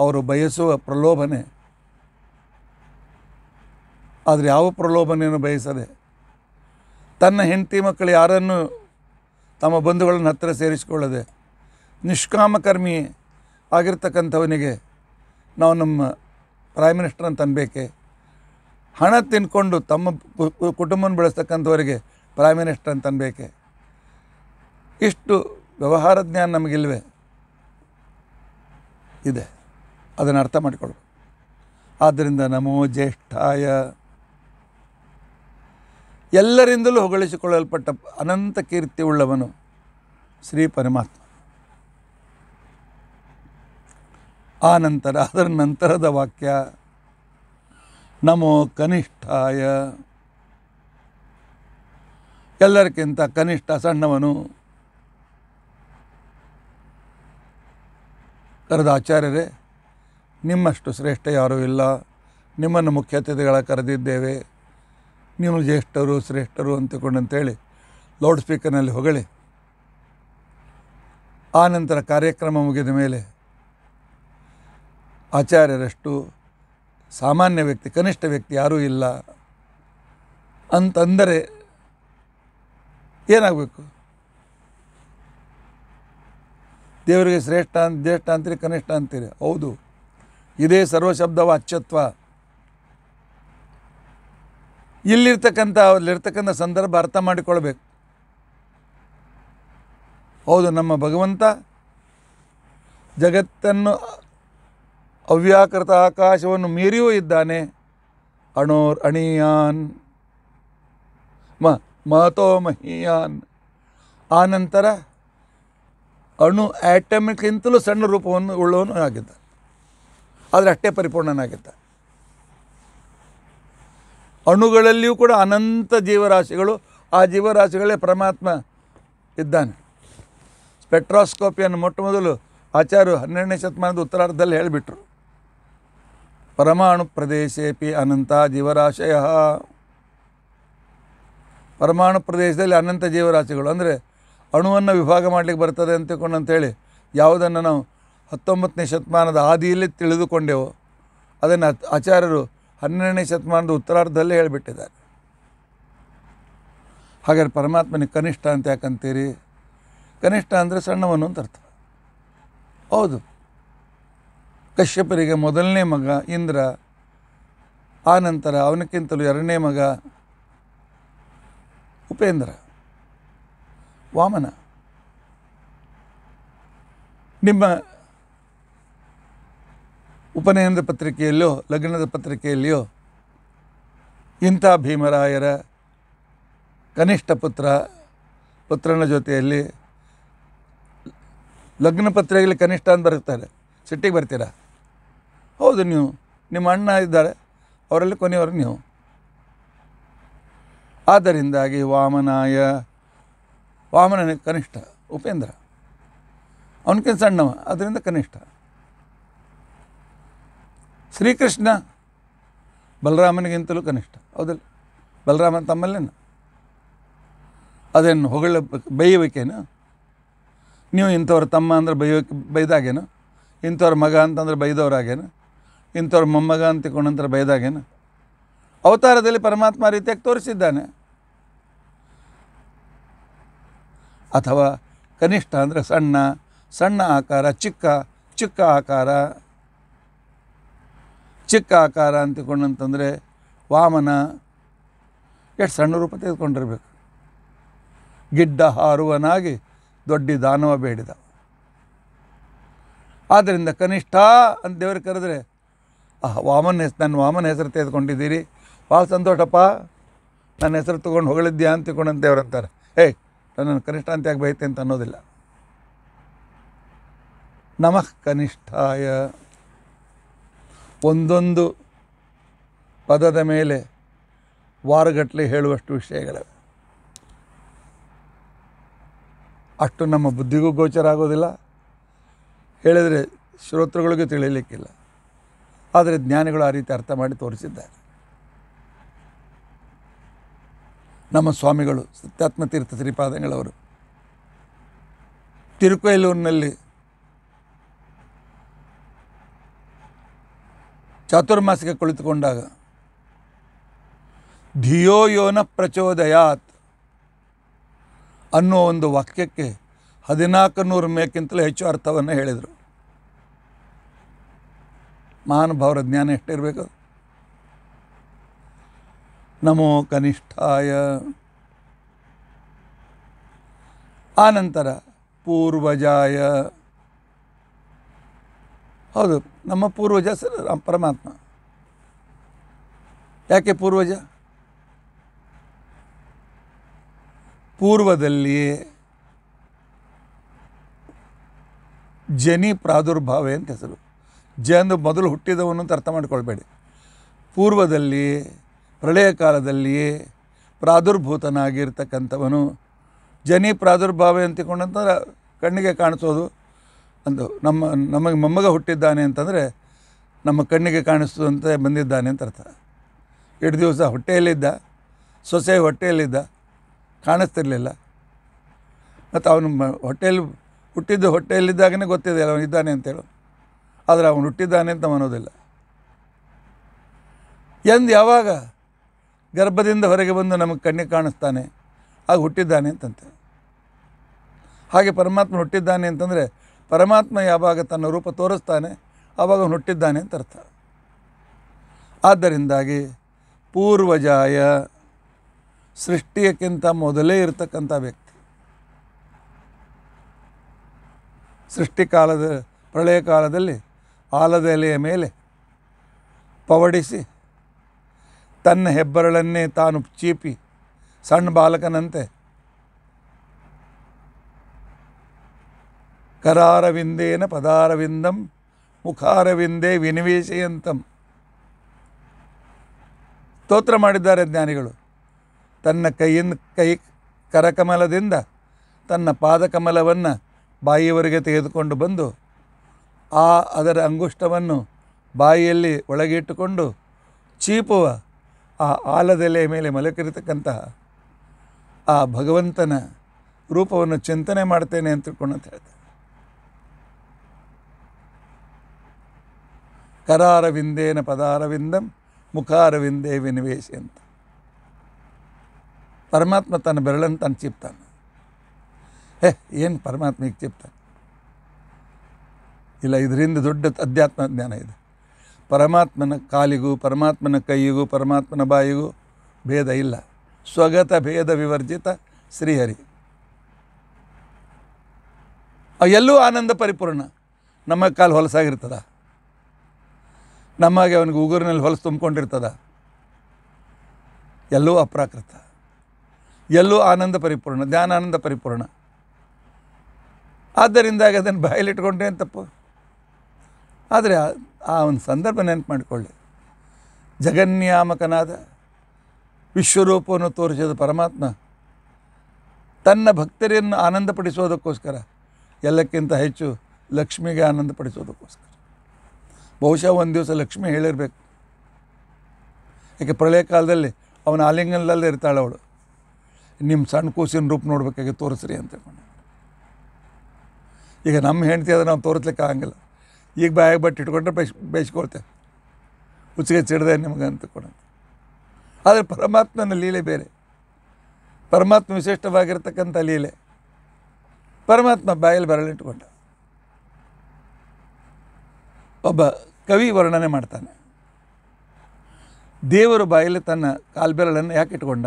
ಅವರು ಬಯಸುವ ಪ್ರಲೋಭನೆ ಆದರೆ ಯಾವ ಪ್ರಲೋಭನೆಯನ್ನು ಬಯಸದೆ ತನ್ನ ಹೆಂಡತಿ ಮಕ್ಕಳು ಯಾರನ್ನು ತಮ್ಮ ಬಂಧುಗಳನ್ನು ಹತ್ತಿರ ಸೇರಿಸಿಕೊಳ್ಳದೆ ನಿಷ್ಕಾಮಕರ್ಮಿ ಆಗಿರ್ತಕ್ಕಂಥವನಿಗೆ ನಾವು ನಮ್ಮ ಪ್ರೈಮ್ ಮಿನಿಸ್ಟ್ರನ್ನು ತನ್ನಬೇಕೆ ಹಣ ತಿನ್ಕೊಂಡು ತಮ್ಮ ಕುಟುಂಬನ ಬೆಳೆಸ್ತಕ್ಕಂಥವರಿಗೆ ಪ್ರೈಮ್ ಮಿನಿಸ್ಟರ್ ಅಂತ ಅನ್ಬೇಕೆ ಇಷ್ಟು ವ್ಯವಹಾರ ಜ್ಞಾನ ನಮಗಿಲ್ವೇ ಇದೆ ಅದನ್ನು ಅರ್ಥ ಮಾಡಿಕೊಳ್ಬೇಕು ಆದ್ದರಿಂದ ನಮೋ ಜ್ಯೇಷ್ಠಾಯ ಎಲ್ಲರಿಂದಲೂ ಹೊಗಳಿಸಿಕೊಳ್ಳಲ್ಪಟ್ಟ ಅನಂತ ಕೀರ್ತಿ ಉಳ್ಳವನು ಶ್ರೀ ಪರಮಾತ್ಮ ಆ ನಂತರ ಅದರ ನಂತರದ ವಾಕ್ಯ ನಮೋ ಕನಿಷ್ಠಾಯ ಎಲ್ಲರಿಗಿಂತ ಕನಿಷ್ಠ ಸಣ್ಣವನು ಕರೆದ ಆಚಾರ್ಯರೇ ನಿಮ್ಮಷ್ಟು ಶ್ರೇಷ್ಠ ಯಾರೂ ಇಲ್ಲ ನಿಮ್ಮನ್ನು ಮುಖ್ಯ ಅತಿಥಿಗಳ ಕರೆದಿದ್ದೇವೆ ನೀವು ಜ್ಯೇಷ್ಠರು ಶ್ರೇಷ್ಠರು ಅಂತೇಳಿ ಲೌಡ್ ಸ್ಪೀಕರ್ನಲ್ಲಿ ಹೊಗಳಿ ಆ ನಂತರ ಕಾರ್ಯಕ್ರಮ ಮುಗಿದ ಮೇಲೆ ಆಚಾರ್ಯರಷ್ಟು ಸಾಮಾನ್ಯ ವ್ಯಕ್ತಿ ಕನಿಷ್ಠ ವ್ಯಕ್ತಿ ಯಾರೂ ಇಲ್ಲ ಅಂತಂದರೆ ಏನಾಗಬೇಕು ದೇವರಿಗೆ ಶ್ರೇಷ್ಠ ಅಂತ ಜ್ಯೇಷ್ಠ ಅಂತೀರಿ ಕನಿಷ್ಠ ಅಂತೀರಿ ಹೌದು ಇದೇ ಸರ್ವಶಬ್ದವ ಅಚ್ಚತ್ವ ಇಲ್ಲಿರ್ತಕ್ಕಂಥ ಅಲ್ಲಿರ್ತಕ್ಕಂಥ ಸಂದರ್ಭ ಅರ್ಥ ಮಾಡಿಕೊಳ್ಬೇಕು ಹೌದು ನಮ್ಮ ಭಗವಂತ ಜಗತ್ತನ್ನು ಅವ್ಯಾಕೃತ ಆಕಾಶವನ್ನು ಮೀರಿಯೂ ಇದ್ದಾನೆ ಅಣೋರ್ ಅಣಿಯಾನ್ ಮ ಮಹತೋ ಮಹಿಯಾನ್ ಆನಂತರ ಅಣು ಆ್ಯಟಮಿಕ್ಕಿಂತಲೂ ಸಣ್ಣ ರೂಪವನ್ನು ಉಳ್ಳವನು ಆಗಿದ್ದ ಆದರೆ ಅಷ್ಟೇ ಪರಿಪೂರ್ಣನಾಗಿದ್ದ ಅಣುಗಳಲ್ಲಿಯೂ ಕೂಡ ಅನಂತ ಜೀವರಾಶಿಗಳು ಆ ಜೀವರಾಶಿಗಳೇ ಪರಮಾತ್ಮ ಇದ್ದಾನೆ ಸ್ಪೆಟ್ರಾಸ್ಕೋಪಿಯನ್ನು ಮೊಟ್ಟ ಮೊದಲು ಆಚಾರ್ಯ ಹನ್ನೆರಡನೇ ಶತಮಾನದ ಉತ್ತರಾರ್ಧದಲ್ಲಿ ಹೇಳಿಬಿಟ್ರು ಪರಮಾಣು ಅನಂತ ಜೀವರಾಶಯ ಪರಮಾಣು ಪ್ರದೇಶದಲ್ಲಿ ಅನಂತ ಜೀವರಾಶಿಗಳು ಅಂದರೆ ಅಣುವನ್ನು ವಿಭಾಗ ಮಾಡಲಿಕ್ಕೆ ಬರ್ತದೆ ಅಂತಕೊಂಡು ಅಂತೇಳಿ ಯಾವುದನ್ನು ನಾವು ಹತ್ತೊಂಬತ್ತನೇ ಶತಮಾನದ ಆದಿಯಲ್ಲಿ ತಿಳಿದುಕೊಂಡೆವು ಅದನ್ನು ಆಚಾರ್ಯರು ಹನ್ನೆರಡನೇ ಶತಮಾನದ ಉತ್ತರಾರ್ಧದಲ್ಲೇ ಹೇಳಿಬಿಟ್ಟಿದ್ದಾರೆ ಹಾಗಾದ್ರೆ ಪರಮಾತ್ಮನಿಗೆ ಕನಿಷ್ಠ ಅಂತ ಯಾಕಂತೀರಿ ಕನಿಷ್ಠ ಅಂದರೆ ಸಣ್ಣವನು ಅಂತ ಅರ್ಥ ಹೌದು ಕಶ್ಯಪರಿಗೆ ಮೊದಲನೇ ಮಗ ಇಂದ್ರ ಆ ನಂತರ ಅವನಕ್ಕಿಂತಲೂ ಎರಡನೇ ಮಗ ಉಪೇಂದ್ರ ವಾಮನ ನಿಮ್ಮ ಉಪನಯನದ ಪತ್ರಿಕೆಯಲ್ಲಿಯೋ ಲಗ್ನದ ಪತ್ರಿಕೆಯಲ್ಲಿಯೋ ಇಂಥ ಭೀಮರಾಯರ ಕನಿಷ್ಠ ಪುತ್ರ ಪುತ್ರನ ಜೊತೆಯಲ್ಲಿ ಲಗ್ನ ಪತ್ರಿಕೆಯಲ್ಲಿ ಕನಿಷ್ಠ ಅಂತ ಬರುತ್ತಾರೆ ಸಿಟ್ಟಿಗೆ ಬರ್ತೀರಾ ಹೌದು ನೀವು ನಿಮ್ಮ ಅಣ್ಣ ಇದ್ದಾರೆ ಅವರಲ್ಲಿ ಕೊನೆಯವರು ನೀವು ಆದ್ದರಿಂದಾಗಿ ವಾಮನಾಯ ವಾಮನ ಕನಿಷ್ಠ ಉಪೇಂದ್ರ ಅವನಿಗಿಂತ ಸಣ್ಣವ ಅದರಿಂದ ಕನಿಷ್ಠ ಶ್ರೀಕೃಷ್ಣ ಬಲರಾಮನಿಗಿಂತಲೂ ಕನಿಷ್ಠ ಹೌದಲ್ಲ ಬಲರಾಮನ ತಮ್ಮಲ್ಲೇನು ಅದೇನು ಹೊಗಳ ಬೈಯಬೇಕೇನು ನೀವು ಇಂಥವ್ರ ತಮ್ಮ ಅಂದ್ರೆ ಬೈಯೋಕೆ ಬೈದಾಗೇನು ಇಂಥವ್ರ ಮಗ ಅಂತಂದ್ರೆ ಬೈದವ್ರಾಗೇನು ಇಂಥವ್ರ ಮೊಮ್ಮಗ ಅಂತ ತಿಕೊಂಡಂತರ ಬೈದಾಗೇನು ಅವತಾರದಲ್ಲಿ ಪರಮಾತ್ಮ ರೀತಿಯಾಗಿ ತೋರಿಸಿದ್ದಾನೆ ಅಥವಾ ಕನಿಷ್ಠ ಅಂದರೆ ಸಣ್ಣ ಸಣ್ಣ ಆಕಾರ ಚಿಕ್ಕ ಚಿಕ್ಕ ಆಕಾರ ಚಿಕ್ಕ ಆಕಾರ ಅಂತಕೊಂಡಂತಂದರೆ ವಾಮನ ಎಷ್ಟು ಸಣ್ಣ ರೂಪ ತೆಗೆದುಕೊಂಡಿರ್ಬೇಕು ಗಿಡ್ಡ ಹಾರುವನಾಗಿ ದೊಡ್ಡ ದಾನವ ಬೇಡಿದ ಆದ್ದರಿಂದ ಕನಿಷ್ಠ ಅಂತ ದೇವರು ಕರೆದ್ರೆ ವಾಮನ್ ಹೆಸ್ ನನ್ನ ವಾಮನ ಹೆಸರು ತೆಗೆದುಕೊಂಡಿದ್ದೀರಿ ಭಾಳ ಸಂತೋಷಪ್ಪ ನನ್ನ ಹೆಸರು ತೊಗೊಂಡು ಹೊಗಳಿದ್ಯಾ ಅಂತ ತಿಳ್ಕೊಂಡಂತೆ ಅಂತಾರೆ ಏಯ್ ನನ್ನ ಕನಿಷ್ಠ ಅಂತ ಬೈತೆ ಅಂತ ಅನ್ನೋದಿಲ್ಲ ನಮಃ ಕನಿಷ್ಠಾಯ ಒಂದೊಂದು ಪದದ ಮೇಲೆ ವಾರಗಟ್ಟಲೆ ಹೇಳುವಷ್ಟು ವಿಷಯಗಳಿವೆ ಅಷ್ಟು ನಮ್ಮ ಬುದ್ಧಿಗೂ ಗೋಚರ ಆಗೋದಿಲ್ಲ ಹೇಳಿದರೆ ಶ್ರೋತೃಗಳಿಗೂ ತಿಳಿಯಲಿಕ್ಕಿಲ್ಲ ಆದರೆ ಜ್ಞಾನಿಗಳು ಆ ರೀತಿ ಅರ್ಥ ಮಾಡಿ ತೋರಿಸಿದ್ದಾರೆ ನಮ್ಮ ಸ್ವಾಮಿಗಳು ಸತ್ಯಾತ್ಮತೀರ್ಥ ಶ್ರೀಪಾದಂಗಳವರು ತಿರುಕೈಲೂರಿನಲ್ಲಿ ಚಾತುರ್ಮಾಸಿಕ ಕುಳಿತುಕೊಂಡಾಗ ಧಿಯೋ ಯೋನ ಪ್ರಚೋದಯಾತ್ ಅನ್ನೋ ಒಂದು ವಾಕ್ಯಕ್ಕೆ ಹದಿನಾಲ್ಕು ನೂರು ಮೇಕ್ಕಿಂತಲೂ ಹೆಚ್ಚು ಅರ್ಥವನ್ನು ಹೇಳಿದರು ಮಹಾನುಭಾವರ ಜ್ಞಾನ ಎಷ್ಟಿರಬೇಕು ನಮೋ ಕನಿಷ್ಠಾಯ ಆನಂತರ ಪೂರ್ವಜಾಯ ಹೌದು ನಮ್ಮ ಪೂರ್ವಜ ಪರಮಾತ್ಮ ಯಾಕೆ ಪೂರ್ವಜ ಪೂರ್ವದಲ್ಲಿಯೇ ಜನಿ ಪ್ರಾದುರ್ಭಾವೆ ಅಂತ ಹೆಸರು ಜಂದು ಮೊದಲು ಹುಟ್ಟಿದವನು ಅಂತ ಅರ್ಥ ಮಾಡಿಕೊಳ್ಬೇಡಿ ಪೂರ್ವದಲ್ಲಿ ಪ್ರಳಯ ಕಾಲದಲ್ಲಿ ಪ್ರಾದುರ್ಭೂತನಾಗಿರ್ತಕ್ಕಂಥವನು ಜನಿ ಪ್ರಾದುರ್ಭಾವ ಅಂತಿಕೊಂಡಂತಂದ್ರೆ ಕಣ್ಣಿಗೆ ಕಾಣಿಸೋದು ಅಂದು ನಮ್ಮ ನಮಗೆ ಮೊಮ್ಮಗ ಹುಟ್ಟಿದ್ದಾನೆ ಅಂತಂದರೆ ನಮ್ಮ ಕಣ್ಣಿಗೆ ಕಾಣಿಸ್ತದಂತೆ ಬಂದಿದ್ದಾನೆ ಅಂತ ಅರ್ಥ ಎರಡು ದಿವಸ ಹೊಟ್ಟೆಯಲ್ಲಿದ್ದ ಸೊಸೆ ಹೊಟ್ಟೆಯಲ್ಲಿದ್ದ ಕಾಣಿಸ್ತಿರಲಿಲ್ಲ ಮತ್ತು ಅವನು ಹೊಟ್ಟೆಯಲ್ಲಿ ಹುಟ್ಟಿದ್ದು ಹೊಟ್ಟೆಯಲ್ಲಿದ್ದಾಗನೇ ಗೊತ್ತಿದೆ ಅವನಿದ್ದಾನೆ ಇದ್ದಾನೆ ಅಂತೇಳು ಆದರೆ ಅವನು ಹುಟ್ಟಿದ್ದಾನೆ ಅಂತ ಅನ್ನೋದಿಲ್ಲ ಎಂದು ಯಾವಾಗ ಗರ್ಭದಿಂದ ಹೊರಗೆ ಬಂದು ನಮಗೆ ಕಣ್ಣಿ ಕಾಣಿಸ್ತಾನೆ ಆಗ ಹುಟ್ಟಿದ್ದಾನೆ ಅಂತಂತೆ ಹಾಗೆ ಪರಮಾತ್ಮ ಹುಟ್ಟಿದ್ದಾನೆ ಅಂತಂದರೆ ಪರಮಾತ್ಮ ಯಾವಾಗ ತನ್ನ ರೂಪ ತೋರಿಸ್ತಾನೆ ಆವಾಗ ಅವನು ಹುಟ್ಟಿದ್ದಾನೆ ಅಂತ ಅರ್ಥ ಆದ್ದರಿಂದಾಗಿ ಪೂರ್ವಜಾಯ ಸೃಷ್ಟಿಯಕ್ಕಿಂತ ಮೊದಲೇ ಇರತಕ್ಕಂಥ ವ್ಯಕ್ತಿ ಸೃಷ್ಟಿಕಾಲದ ಪ್ರಳಯ ಕಾಲದಲ್ಲಿ ಆಲದ ಎಲೆಯ ಮೇಲೆ ಪವಡಿಸಿ ತನ್ನ ಹೆಬ್ಬರಳನ್ನೇ ತಾನು ಚೀಪಿ ಸಣ್ಣ ಬಾಲಕನಂತೆ ಕರಾರವಿಂದೇನ ಪದಾರವಿಂದಂ ಮುಖಾರವಿಂದೇ ವಿನಿವೇಶಯಂತಂ ಸ್ತೋತ್ರ ಮಾಡಿದ್ದಾರೆ ಜ್ಞಾನಿಗಳು ತನ್ನ ಕೈಯಿಂದ ಕೈ ಕರಕಮಲದಿಂದ ತನ್ನ ಪಾದಕಮಲವನ್ನು ಬಾಯಿಯವರಿಗೆ ತೆಗೆದುಕೊಂಡು ಬಂದು ಆ ಅದರ ಅಂಗುಷ್ಟವನ್ನು ಬಾಯಿಯಲ್ಲಿ ಒಳಗೆ ಇಟ್ಟುಕೊಂಡು ಚೀಪುವ ಆ ಆಲದೆಲೆಯ ಮೇಲೆ ಮಲಕಿರತಕ್ಕಂತಹ ಆ ಭಗವಂತನ ರೂಪವನ್ನು ಚಿಂತನೆ ಮಾಡ್ತೇನೆ ಅಂತ ತಿಳ್ಕೊಂಡಂತ ಹೇಳ್ತಾರೆ ಕರಾರವಿಂದೇನ ಪದಾರವಿಂದಂ ಮುಖಾರವಿಂದೇ ವಿನಿವೇಶಿ ಅಂತ ಪರಮಾತ್ಮ ತನ್ನ ಬೆರಳನ್ನು ತಾನು ಚಿಪ್ತಾನೆ ಹೇ ಏನು ಪರಮಾತ್ಮಿಗೆ ಚಿಪ್ತಾನೆ ಇಲ್ಲ ಇದರಿಂದ ದೊಡ್ಡ ಅಧ್ಯಾತ್ಮ ಜ್ಞಾನ ಇದೆ ಪರಮಾತ್ಮನ ಕಾಲಿಗೂ ಪರಮಾತ್ಮನ ಕೈಯಿಗೂ ಪರಮಾತ್ಮನ ಬಾಯಿಗೂ ಭೇದ ಇಲ್ಲ ಸ್ವಗತ ಭೇದ ವಿವರ್ಜಿತ ಶ್ರೀಹರಿ ಎಲ್ಲೂ ಆನಂದ ಪರಿಪೂರ್ಣ ನಮ್ಮ ಕಾಲು ಹೊಲಸಾಗಿರ್ತದ ನಮಗೆ ಅವನಿಗೆ ಉಗುರಿನಲ್ಲಿ ಹೊಲಸು ತುಂಬಿಕೊಂಡಿರ್ತದ ಎಲ್ಲೂ ಅಪ್ರಾಕೃತ ಎಲ್ಲೂ ಆನಂದ ಪರಿಪೂರ್ಣ ಧ್ಯಾನಾನಂದ ಪರಿಪೂರ್ಣ ಆದ್ದರಿಂದಾಗಿ ಅದನ್ನು ಬಾಯಲ್ಲಿಟ್ಕೊಂಡ್ರೆ ತಪ್ಪು ಆದರೆ ಆ ಒಂದು ಸಂದರ್ಭ ನೆನಪು ಮಾಡಿಕೊಳ್ಳಿ ಜಗನ್ಯಾಮಕನಾದ ವಿಶ್ವರೂಪವನ್ನು ತೋರಿಸಿದ ಪರಮಾತ್ಮ ತನ್ನ ಭಕ್ತರನ್ನು ಪಡಿಸೋದಕ್ಕೋಸ್ಕರ ಎಲ್ಲಕ್ಕಿಂತ ಹೆಚ್ಚು ಲಕ್ಷ್ಮಿಗೆ ಆನಂದ ಪಡಿಸೋದಕ್ಕೋಸ್ಕರ ಬಹುಶಃ ಒಂದು ದಿವಸ ಲಕ್ಷ್ಮಿ ಹೇಳಿರಬೇಕು ಯಾಕೆ ಪ್ರಳಯ ಕಾಲದಲ್ಲಿ ಅವನ ಆಲಿಂಗನದಲ್ಲೇ ಇರ್ತಾಳೆ ಅವಳು ನಿಮ್ಮ ಸಣ್ಣ ಕೂಸಿನ ರೂಪ ನೋಡ್ಬೇಕಾಗಿ ತೋರಿಸ್ರಿ ಅಂತ ಈಗ ನಮ್ಮ ಹೆಂಡತಿ ಆದರೆ ನಾವು ತೋರಿಸ್ಲಿಕ್ಕೆ ಆಗಂಗಿಲ್ಲ ಈಗ ಬಾಯಾಗ ಬಟ್ಟೆ ಇಟ್ಕೊಂಡ್ರೆ ಬೇಸ್ ಬೇಯಿಸ್ಕೊಳ್ತೇವೆ ಹುಚ್ಚಿಗೆ ಚಿಡ್ದೆ ನಿಮಗೆ ಅಂತ ಕೂಡ ಆದರೆ ಪರಮಾತ್ಮನ ಲೀಲೆ ಬೇರೆ ಪರಮಾತ್ಮ ವಿಶಿಷ್ಟವಾಗಿರ್ತಕ್ಕಂಥ ಲೀಲೆ ಪರಮಾತ್ಮ ಬಾಯಲ್ಲಿ ಬರಲಿಟ್ಕೊಂಡ ಒಬ್ಬ ಕವಿ ವರ್ಣನೆ ಮಾಡ್ತಾನೆ ದೇವರು ಬಾಯಲ್ಲಿ ತನ್ನ ಕಾಲ್ಬೆರಳನ್ನು ಯಾಕೆ ಇಟ್ಕೊಂಡ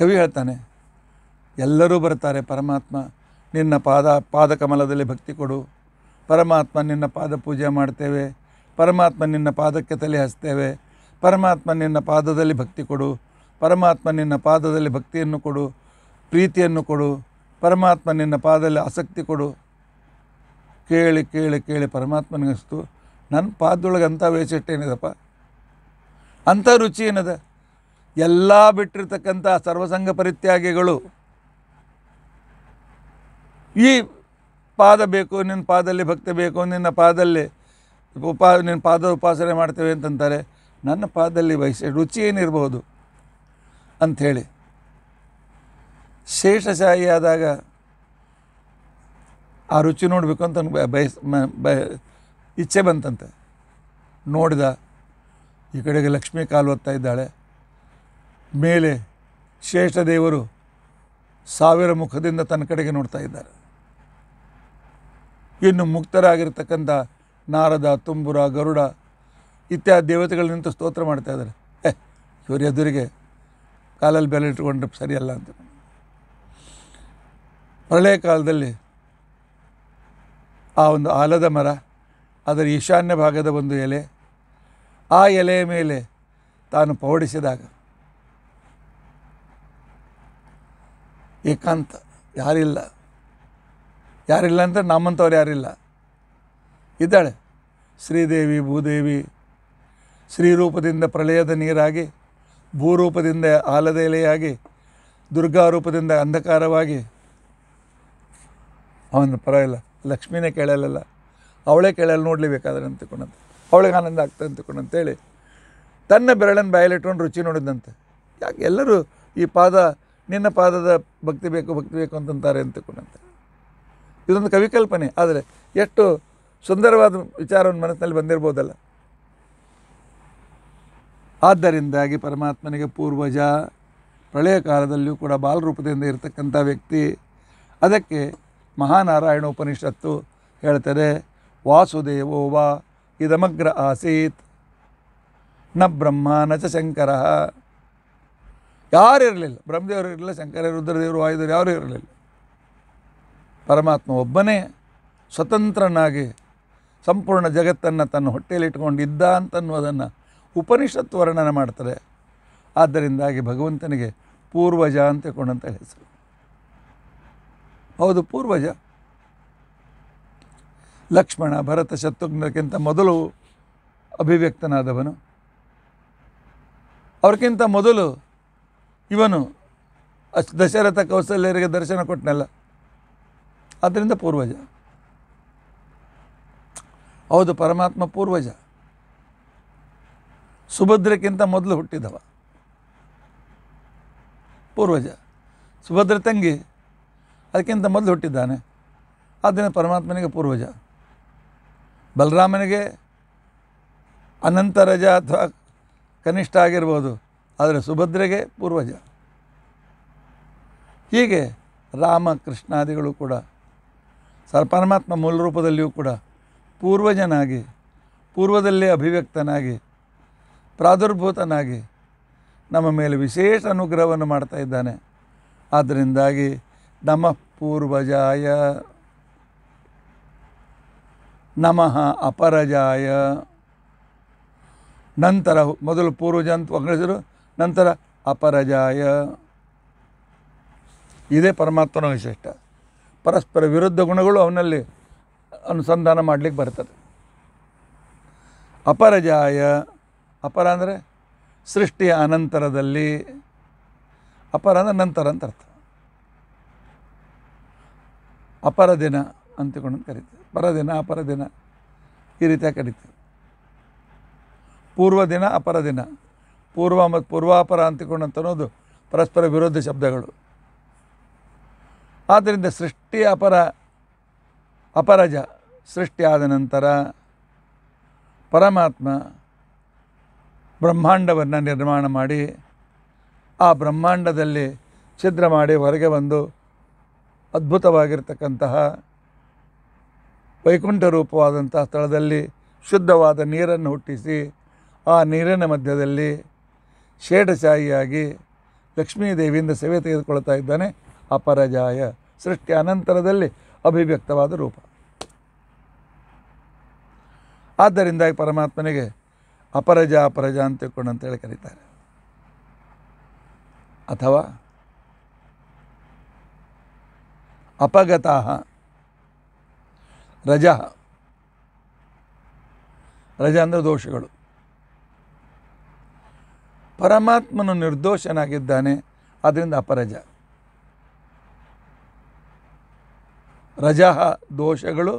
ಕವಿ ಹೇಳ್ತಾನೆ ಎಲ್ಲರೂ ಬರ್ತಾರೆ ಪರಮಾತ್ಮ ನಿನ್ನ ಪಾದ ಕಮಲದಲ್ಲಿ ಭಕ್ತಿ ಕೊಡು ಪರಮಾತ್ಮ ನಿನ್ನ ಪಾದ ಪೂಜೆ ಮಾಡ್ತೇವೆ ಪರಮಾತ್ಮ ನಿನ್ನ ಪಾದಕ್ಕೆ ತಲೆ ಹಚ್ತೇವೆ ಪರಮಾತ್ಮ ನಿನ್ನ ಪಾದದಲ್ಲಿ ಭಕ್ತಿ ಕೊಡು ಪರಮಾತ್ಮ ನಿನ್ನ ಪಾದದಲ್ಲಿ ಭಕ್ತಿಯನ್ನು ಕೊಡು ಪ್ರೀತಿಯನ್ನು ಕೊಡು ಪರಮಾತ್ಮ ನಿನ್ನ ಪಾದದಲ್ಲಿ ಆಸಕ್ತಿ ಕೊಡು ಕೇಳಿ ಕೇಳಿ ಕೇಳಿ ಪರಮಾತ್ಮನಿಗಸ್ತು ನನ್ನ ಪಾದದೊಳಗೆ ಅಂಥ ಏನಿದಪ್ಪ ಅಂಥ ರುಚಿ ಏನಿದೆ ಎಲ್ಲ ಬಿಟ್ಟಿರ್ತಕ್ಕಂಥ ಸರ್ವಸಂಗ ಪರಿತ್ಯಾಗಿಗಳು ಈ ಪಾದ ಬೇಕು ನಿನ್ನ ಪಾದಲ್ಲಿ ಭಕ್ತಿ ಬೇಕು ನಿನ್ನ ಪಾದಲ್ಲಿ ಉಪಾ ನಿನ್ನ ಪಾದ ಉಪಾಸನೆ ಮಾಡ್ತೇವೆ ಅಂತಂತಾರೆ ನನ್ನ ಪಾದಲ್ಲಿ ವಹಿಸಿ ರುಚಿ ಏನಿರ್ಬೋದು ಅಂಥೇಳಿ ಶೇಷಶಾಹಿ ಆದಾಗ ಆ ರುಚಿ ನೋಡಬೇಕು ಅಂತ ಬಯಸ್ ಇಚ್ಛೆ ಬಂತಂತೆ ನೋಡಿದ ಈ ಕಡೆಗೆ ಲಕ್ಷ್ಮೀ ಕಾಲು ಓದ್ತಾ ಇದ್ದಾಳೆ ಮೇಲೆ ಶ್ರೇಷ್ಠ ದೇವರು ಸಾವಿರ ಮುಖದಿಂದ ತನ್ನ ಕಡೆಗೆ ನೋಡ್ತಾ ಇದ್ದಾರೆ ಇನ್ನು ಮುಕ್ತರಾಗಿರ್ತಕ್ಕಂಥ ನಾರದ ತುಂಬುರ ಗರುಡ ಇತ್ಯಾದಿ ದೇವತೆಗಳು ನಿಂತು ಸ್ತೋತ್ರ ಮಾಡ್ತಾ ಇದ್ದಾರೆ ಏ ಇವರು ಎದುರಿಗೆ ಕಾಲಲ್ಲಿ ಬೆಲೆ ಇಟ್ಕೊಂಡ್ರೆ ಸರಿಯಲ್ಲ ಅಂತ ಪ್ರಳಯ ಕಾಲದಲ್ಲಿ ಆ ಒಂದು ಆಲದ ಮರ ಅದರ ಈಶಾನ್ಯ ಭಾಗದ ಒಂದು ಎಲೆ ಆ ಎಲೆಯ ಮೇಲೆ ತಾನು ಪೌಡಿಸಿದಾಗ ಏಕಾಂತ ಯಾರಿಲ್ಲ ಯಾರಿಲ್ಲ ಅಂತ ನಮ್ಮಂಥವ್ರು ಯಾರಿಲ್ಲ ಇದ್ದಾಳೆ ಶ್ರೀದೇವಿ ಭೂದೇವಿ ಶ್ರೀರೂಪದಿಂದ ಪ್ರಳಯದ ನೀರಾಗಿ ಭೂರೂಪದಿಂದ ಆಲದ ಎಲೆಯಾಗಿ ದುರ್ಗಾ ರೂಪದಿಂದ ಅಂಧಕಾರವಾಗಿ ಅವನ ಪರವಾಗಿಲ್ಲ ಲಕ್ಷ್ಮಿನೇ ಕೇಳಲಿಲ್ಲ ಅವಳೇ ಕೇಳಲ್ಲ ನೋಡಲೇಬೇಕಾದ್ರೆ ಅಂತ ತಿಳ್ಕೊಂಡಂತೆ ಅವಳಿಗೆ ಆನಂದ ಆಗ್ತದೆ ಅಂತ ತಿಳ್ಕೊಂಡಂತೇಳಿ ತನ್ನ ಬೆರಳನ್ನು ಬಾಯಲ್ಲಿಟ್ಕೊಂಡು ರುಚಿ ನೋಡಿದಂತೆ ಯಾಕೆ ಎಲ್ಲರೂ ಈ ಪಾದ ನಿನ್ನ ಪಾದದ ಭಕ್ತಿ ಬೇಕು ಭಕ್ತಿ ಬೇಕು ಅಂತಂತಾರೆ ಅಂತ ಇದೊಂದು ಕವಿಕಲ್ಪನೆ ಆದರೆ ಎಷ್ಟು ಸುಂದರವಾದ ವಿಚಾರವನ್ನು ಮನಸ್ಸಿನಲ್ಲಿ ಬಂದಿರ್ಬೋದಲ್ಲ ಆದ್ದರಿಂದಾಗಿ ಪರಮಾತ್ಮನಿಗೆ ಪೂರ್ವಜ ಪ್ರಳಯ ಕಾಲದಲ್ಲಿಯೂ ಕೂಡ ಬಾಲರೂಪದಿಂದ ಇರತಕ್ಕಂಥ ವ್ಯಕ್ತಿ ಅದಕ್ಕೆ ಮಹಾನಾರಾಯಣ ಉಪನಿಷತ್ತು ಹೇಳ್ತದೆ ವಾಸುದೇವೋ ವಾ ಇದಮಗ್ರ ಆಸೀತ್ ನ ಬ್ರಹ್ಮ ನ ಚ ಶಂಕರ ಯಾರು ಇರಲಿಲ್ಲ ಬ್ರಹ್ಮದೇವರು ಇರಲಿಲ್ಲ ಶಂಕರ ರುದ್ರದೇವರು ವಾಯುದೇವರು ಯಾರೂ ಇರಲಿಲ್ಲ ಪರಮಾತ್ಮ ಒಬ್ಬನೇ ಸ್ವತಂತ್ರನಾಗಿ ಸಂಪೂರ್ಣ ಜಗತ್ತನ್ನು ತನ್ನ ಹೊಟ್ಟೆಯಲ್ಲಿ ಇಟ್ಕೊಂಡಿದ್ದ ಅಂತನ್ನುವುದನ್ನು ಉಪನಿಷತ್ತು ವರ್ಣನೆ ಮಾಡ್ತಾರೆ ಆದ್ದರಿಂದಾಗಿ ಭಗವಂತನಿಗೆ ಪೂರ್ವಜ ಅಂತ ಕೊಂಡಂತ ಹೆಸರು ಹೌದು ಪೂರ್ವಜ ಲಕ್ಷ್ಮಣ ಭರತ ಶತ್ರುಘ್ನಕ್ಕಿಂತ ಮೊದಲು ಅಭಿವ್ಯಕ್ತನಾದವನು ಅವ್ರಿಗಿಂತ ಮೊದಲು ಇವನು ಅಷ್ಟು ದಶರಥ ಕೌಸಲ್ಯರಿಗೆ ದರ್ಶನ ಕೊಟ್ಟನಲ್ಲ ಆದ್ದರಿಂದ ಪೂರ್ವಜ ಹೌದು ಪರಮಾತ್ಮ ಪೂರ್ವಜ ಸುಭದ್ರಕ್ಕಿಂತ ಮೊದಲು ಹುಟ್ಟಿದವ ಪೂರ್ವಜ ಸುಭದ್ರ ತಂಗಿ ಅದಕ್ಕಿಂತ ಮೊದಲು ಹುಟ್ಟಿದ್ದಾನೆ ಆದ್ದರಿಂದ ಪರಮಾತ್ಮನಿಗೆ ಪೂರ್ವಜ ಬಲರಾಮನಿಗೆ ಅನಂತರಜ ಅಥವಾ ಕನಿಷ್ಠ ಆಗಿರ್ಬೋದು ಆದರೆ ಸುಭದ್ರೆಗೆ ಪೂರ್ವಜ ಹೀಗೆ ರಾಮ ಕೃಷ್ಣಾದಿಗಳು ಕೂಡ ಸರ್ ಪರಮಾತ್ಮ ಮೂಲ ರೂಪದಲ್ಲಿಯೂ ಕೂಡ ಪೂರ್ವಜನಾಗಿ ಪೂರ್ವದಲ್ಲೇ ಅಭಿವ್ಯಕ್ತನಾಗಿ ಪ್ರಾದುರ್ಭೂತನಾಗಿ ನಮ್ಮ ಮೇಲೆ ವಿಶೇಷ ಅನುಗ್ರಹವನ್ನು ಮಾಡ್ತಾ ಇದ್ದಾನೆ ಆದ್ದರಿಂದಾಗಿ ನಮ್ಮ ಪೂರ್ವಜಾಯ ನಮಃ ಅಪರಜಾಯ ನಂತರ ಮೊದಲು ಪೂರ್ವಜ ಅಂತ ನಂತರ ಅಪರಜಾಯ ಇದೇ ಪರಮಾತ್ಮನ ವಿಶಿಷ್ಟ ಪರಸ್ಪರ ವಿರುದ್ಧ ಗುಣಗಳು ಅವನಲ್ಲಿ ಅನುಸಂಧಾನ ಮಾಡಲಿಕ್ಕೆ ಬರ್ತದೆ ಅಪರಜಾಯ ಅಪರ ಅಂದರೆ ಸೃಷ್ಟಿಯ ಅನಂತರದಲ್ಲಿ ಅಪರ ಅಂದರೆ ನಂತರ ಅಂತ ಅರ್ಥ ಅಪರ ದಿನ ಅಂತಕೊಂಡು ಕರಿತೀವಿ ಪರದಿನ ಅಪರ ದಿನ ಈ ರೀತಿಯಾಗಿ ಕರಿತೀವಿ ಪೂರ್ವ ದಿನ ಅಪರ ದಿನ ಪೂರ್ವ ಮತ್ತು ಪೂರ್ವಾಪರ ಅಂತಿಕೊಂಡಂತ ಪರಸ್ಪರ ವಿರೋಧ ಶಬ್ದಗಳು ಆದ್ದರಿಂದ ಸೃಷ್ಟಿ ಅಪರ ಅಪರಜ ಸೃಷ್ಟಿಯಾದ ನಂತರ ಪರಮಾತ್ಮ ಬ್ರಹ್ಮಾಂಡವನ್ನು ನಿರ್ಮಾಣ ಮಾಡಿ ಆ ಬ್ರಹ್ಮಾಂಡದಲ್ಲಿ ಛಿದ್ರ ಮಾಡಿ ಹೊರಗೆ ಬಂದು ಅದ್ಭುತವಾಗಿರ್ತಕ್ಕಂತಹ ವೈಕುಂಠ ರೂಪವಾದಂತಹ ಸ್ಥಳದಲ್ಲಿ ಶುದ್ಧವಾದ ನೀರನ್ನು ಹುಟ್ಟಿಸಿ ಆ ನೀರಿನ ಮಧ್ಯದಲ್ಲಿ ಲಕ್ಷ್ಮೀ ಲಕ್ಷ್ಮೀದೇವಿಯಿಂದ ಸೇವೆ ತೆಗೆದುಕೊಳ್ತಾ ಇದ್ದಾನೆ ಅಪರಜಾಯ ಸೃಷ್ಟಿ ಅನಂತರದಲ್ಲಿ ಅಭಿವ್ಯಕ್ತವಾದ ರೂಪ ಆದ್ದರಿಂದ ಪರಮಾತ್ಮನಿಗೆ ಅಪರಜ ಅಪರಜ ಅಂತ ತಿಳ್ಕೊಂಡು ಅಂತೇಳಿ ಕರೀತಾರೆ ಅಥವಾ ಅಪಗತ ರಜ ರಜ ಅಂದರೆ ದೋಷಗಳು ಪರಮಾತ್ಮನು ನಿರ್ದೋಷನಾಗಿದ್ದಾನೆ ಅದರಿಂದ ಅಪರಜ ರಜ ದೋಷಗಳು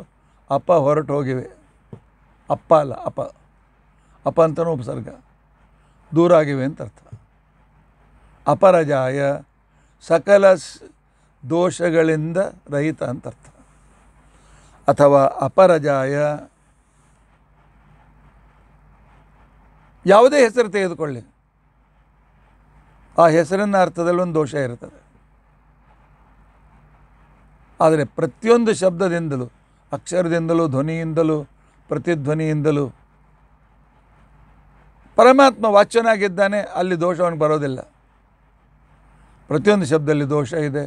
ಅಪ್ಪ ಹೊರಟು ಹೋಗಿವೆ ಅಪ್ಪ ಅಲ್ಲ ಅಪ ಅಪ ಅಂತನೂ ಉಪಸರ್ಗ ದೂರ ಆಗಿವೆ ಅಂತ ಅರ್ಥ ಅಪರಜಾಯ ಸಕಲ ದೋಷಗಳಿಂದ ರಹಿತ ಅಂತ ಅರ್ಥ ಅಥವಾ ಅಪರಜಾಯ ಯಾವುದೇ ಹೆಸರು ತೆಗೆದುಕೊಳ್ಳಿ ಆ ಹೆಸರಿನ ಅರ್ಥದಲ್ಲಿ ಒಂದು ದೋಷ ಇರ್ತದೆ ಆದರೆ ಪ್ರತಿಯೊಂದು ಶಬ್ದದಿಂದಲೂ ಅಕ್ಷರದಿಂದಲೂ ಧ್ವನಿಯಿಂದಲೂ ಪ್ರತಿಧ್ವನಿಯಿಂದಲೂ ಪರಮಾತ್ಮ ವಾಚ್ಯನಾಗಿದ್ದಾನೆ ಅಲ್ಲಿ ದೋಷವನ್ನು ಬರೋದಿಲ್ಲ ಪ್ರತಿಯೊಂದು ಶಬ್ದದಲ್ಲಿ ದೋಷ ಇದೆ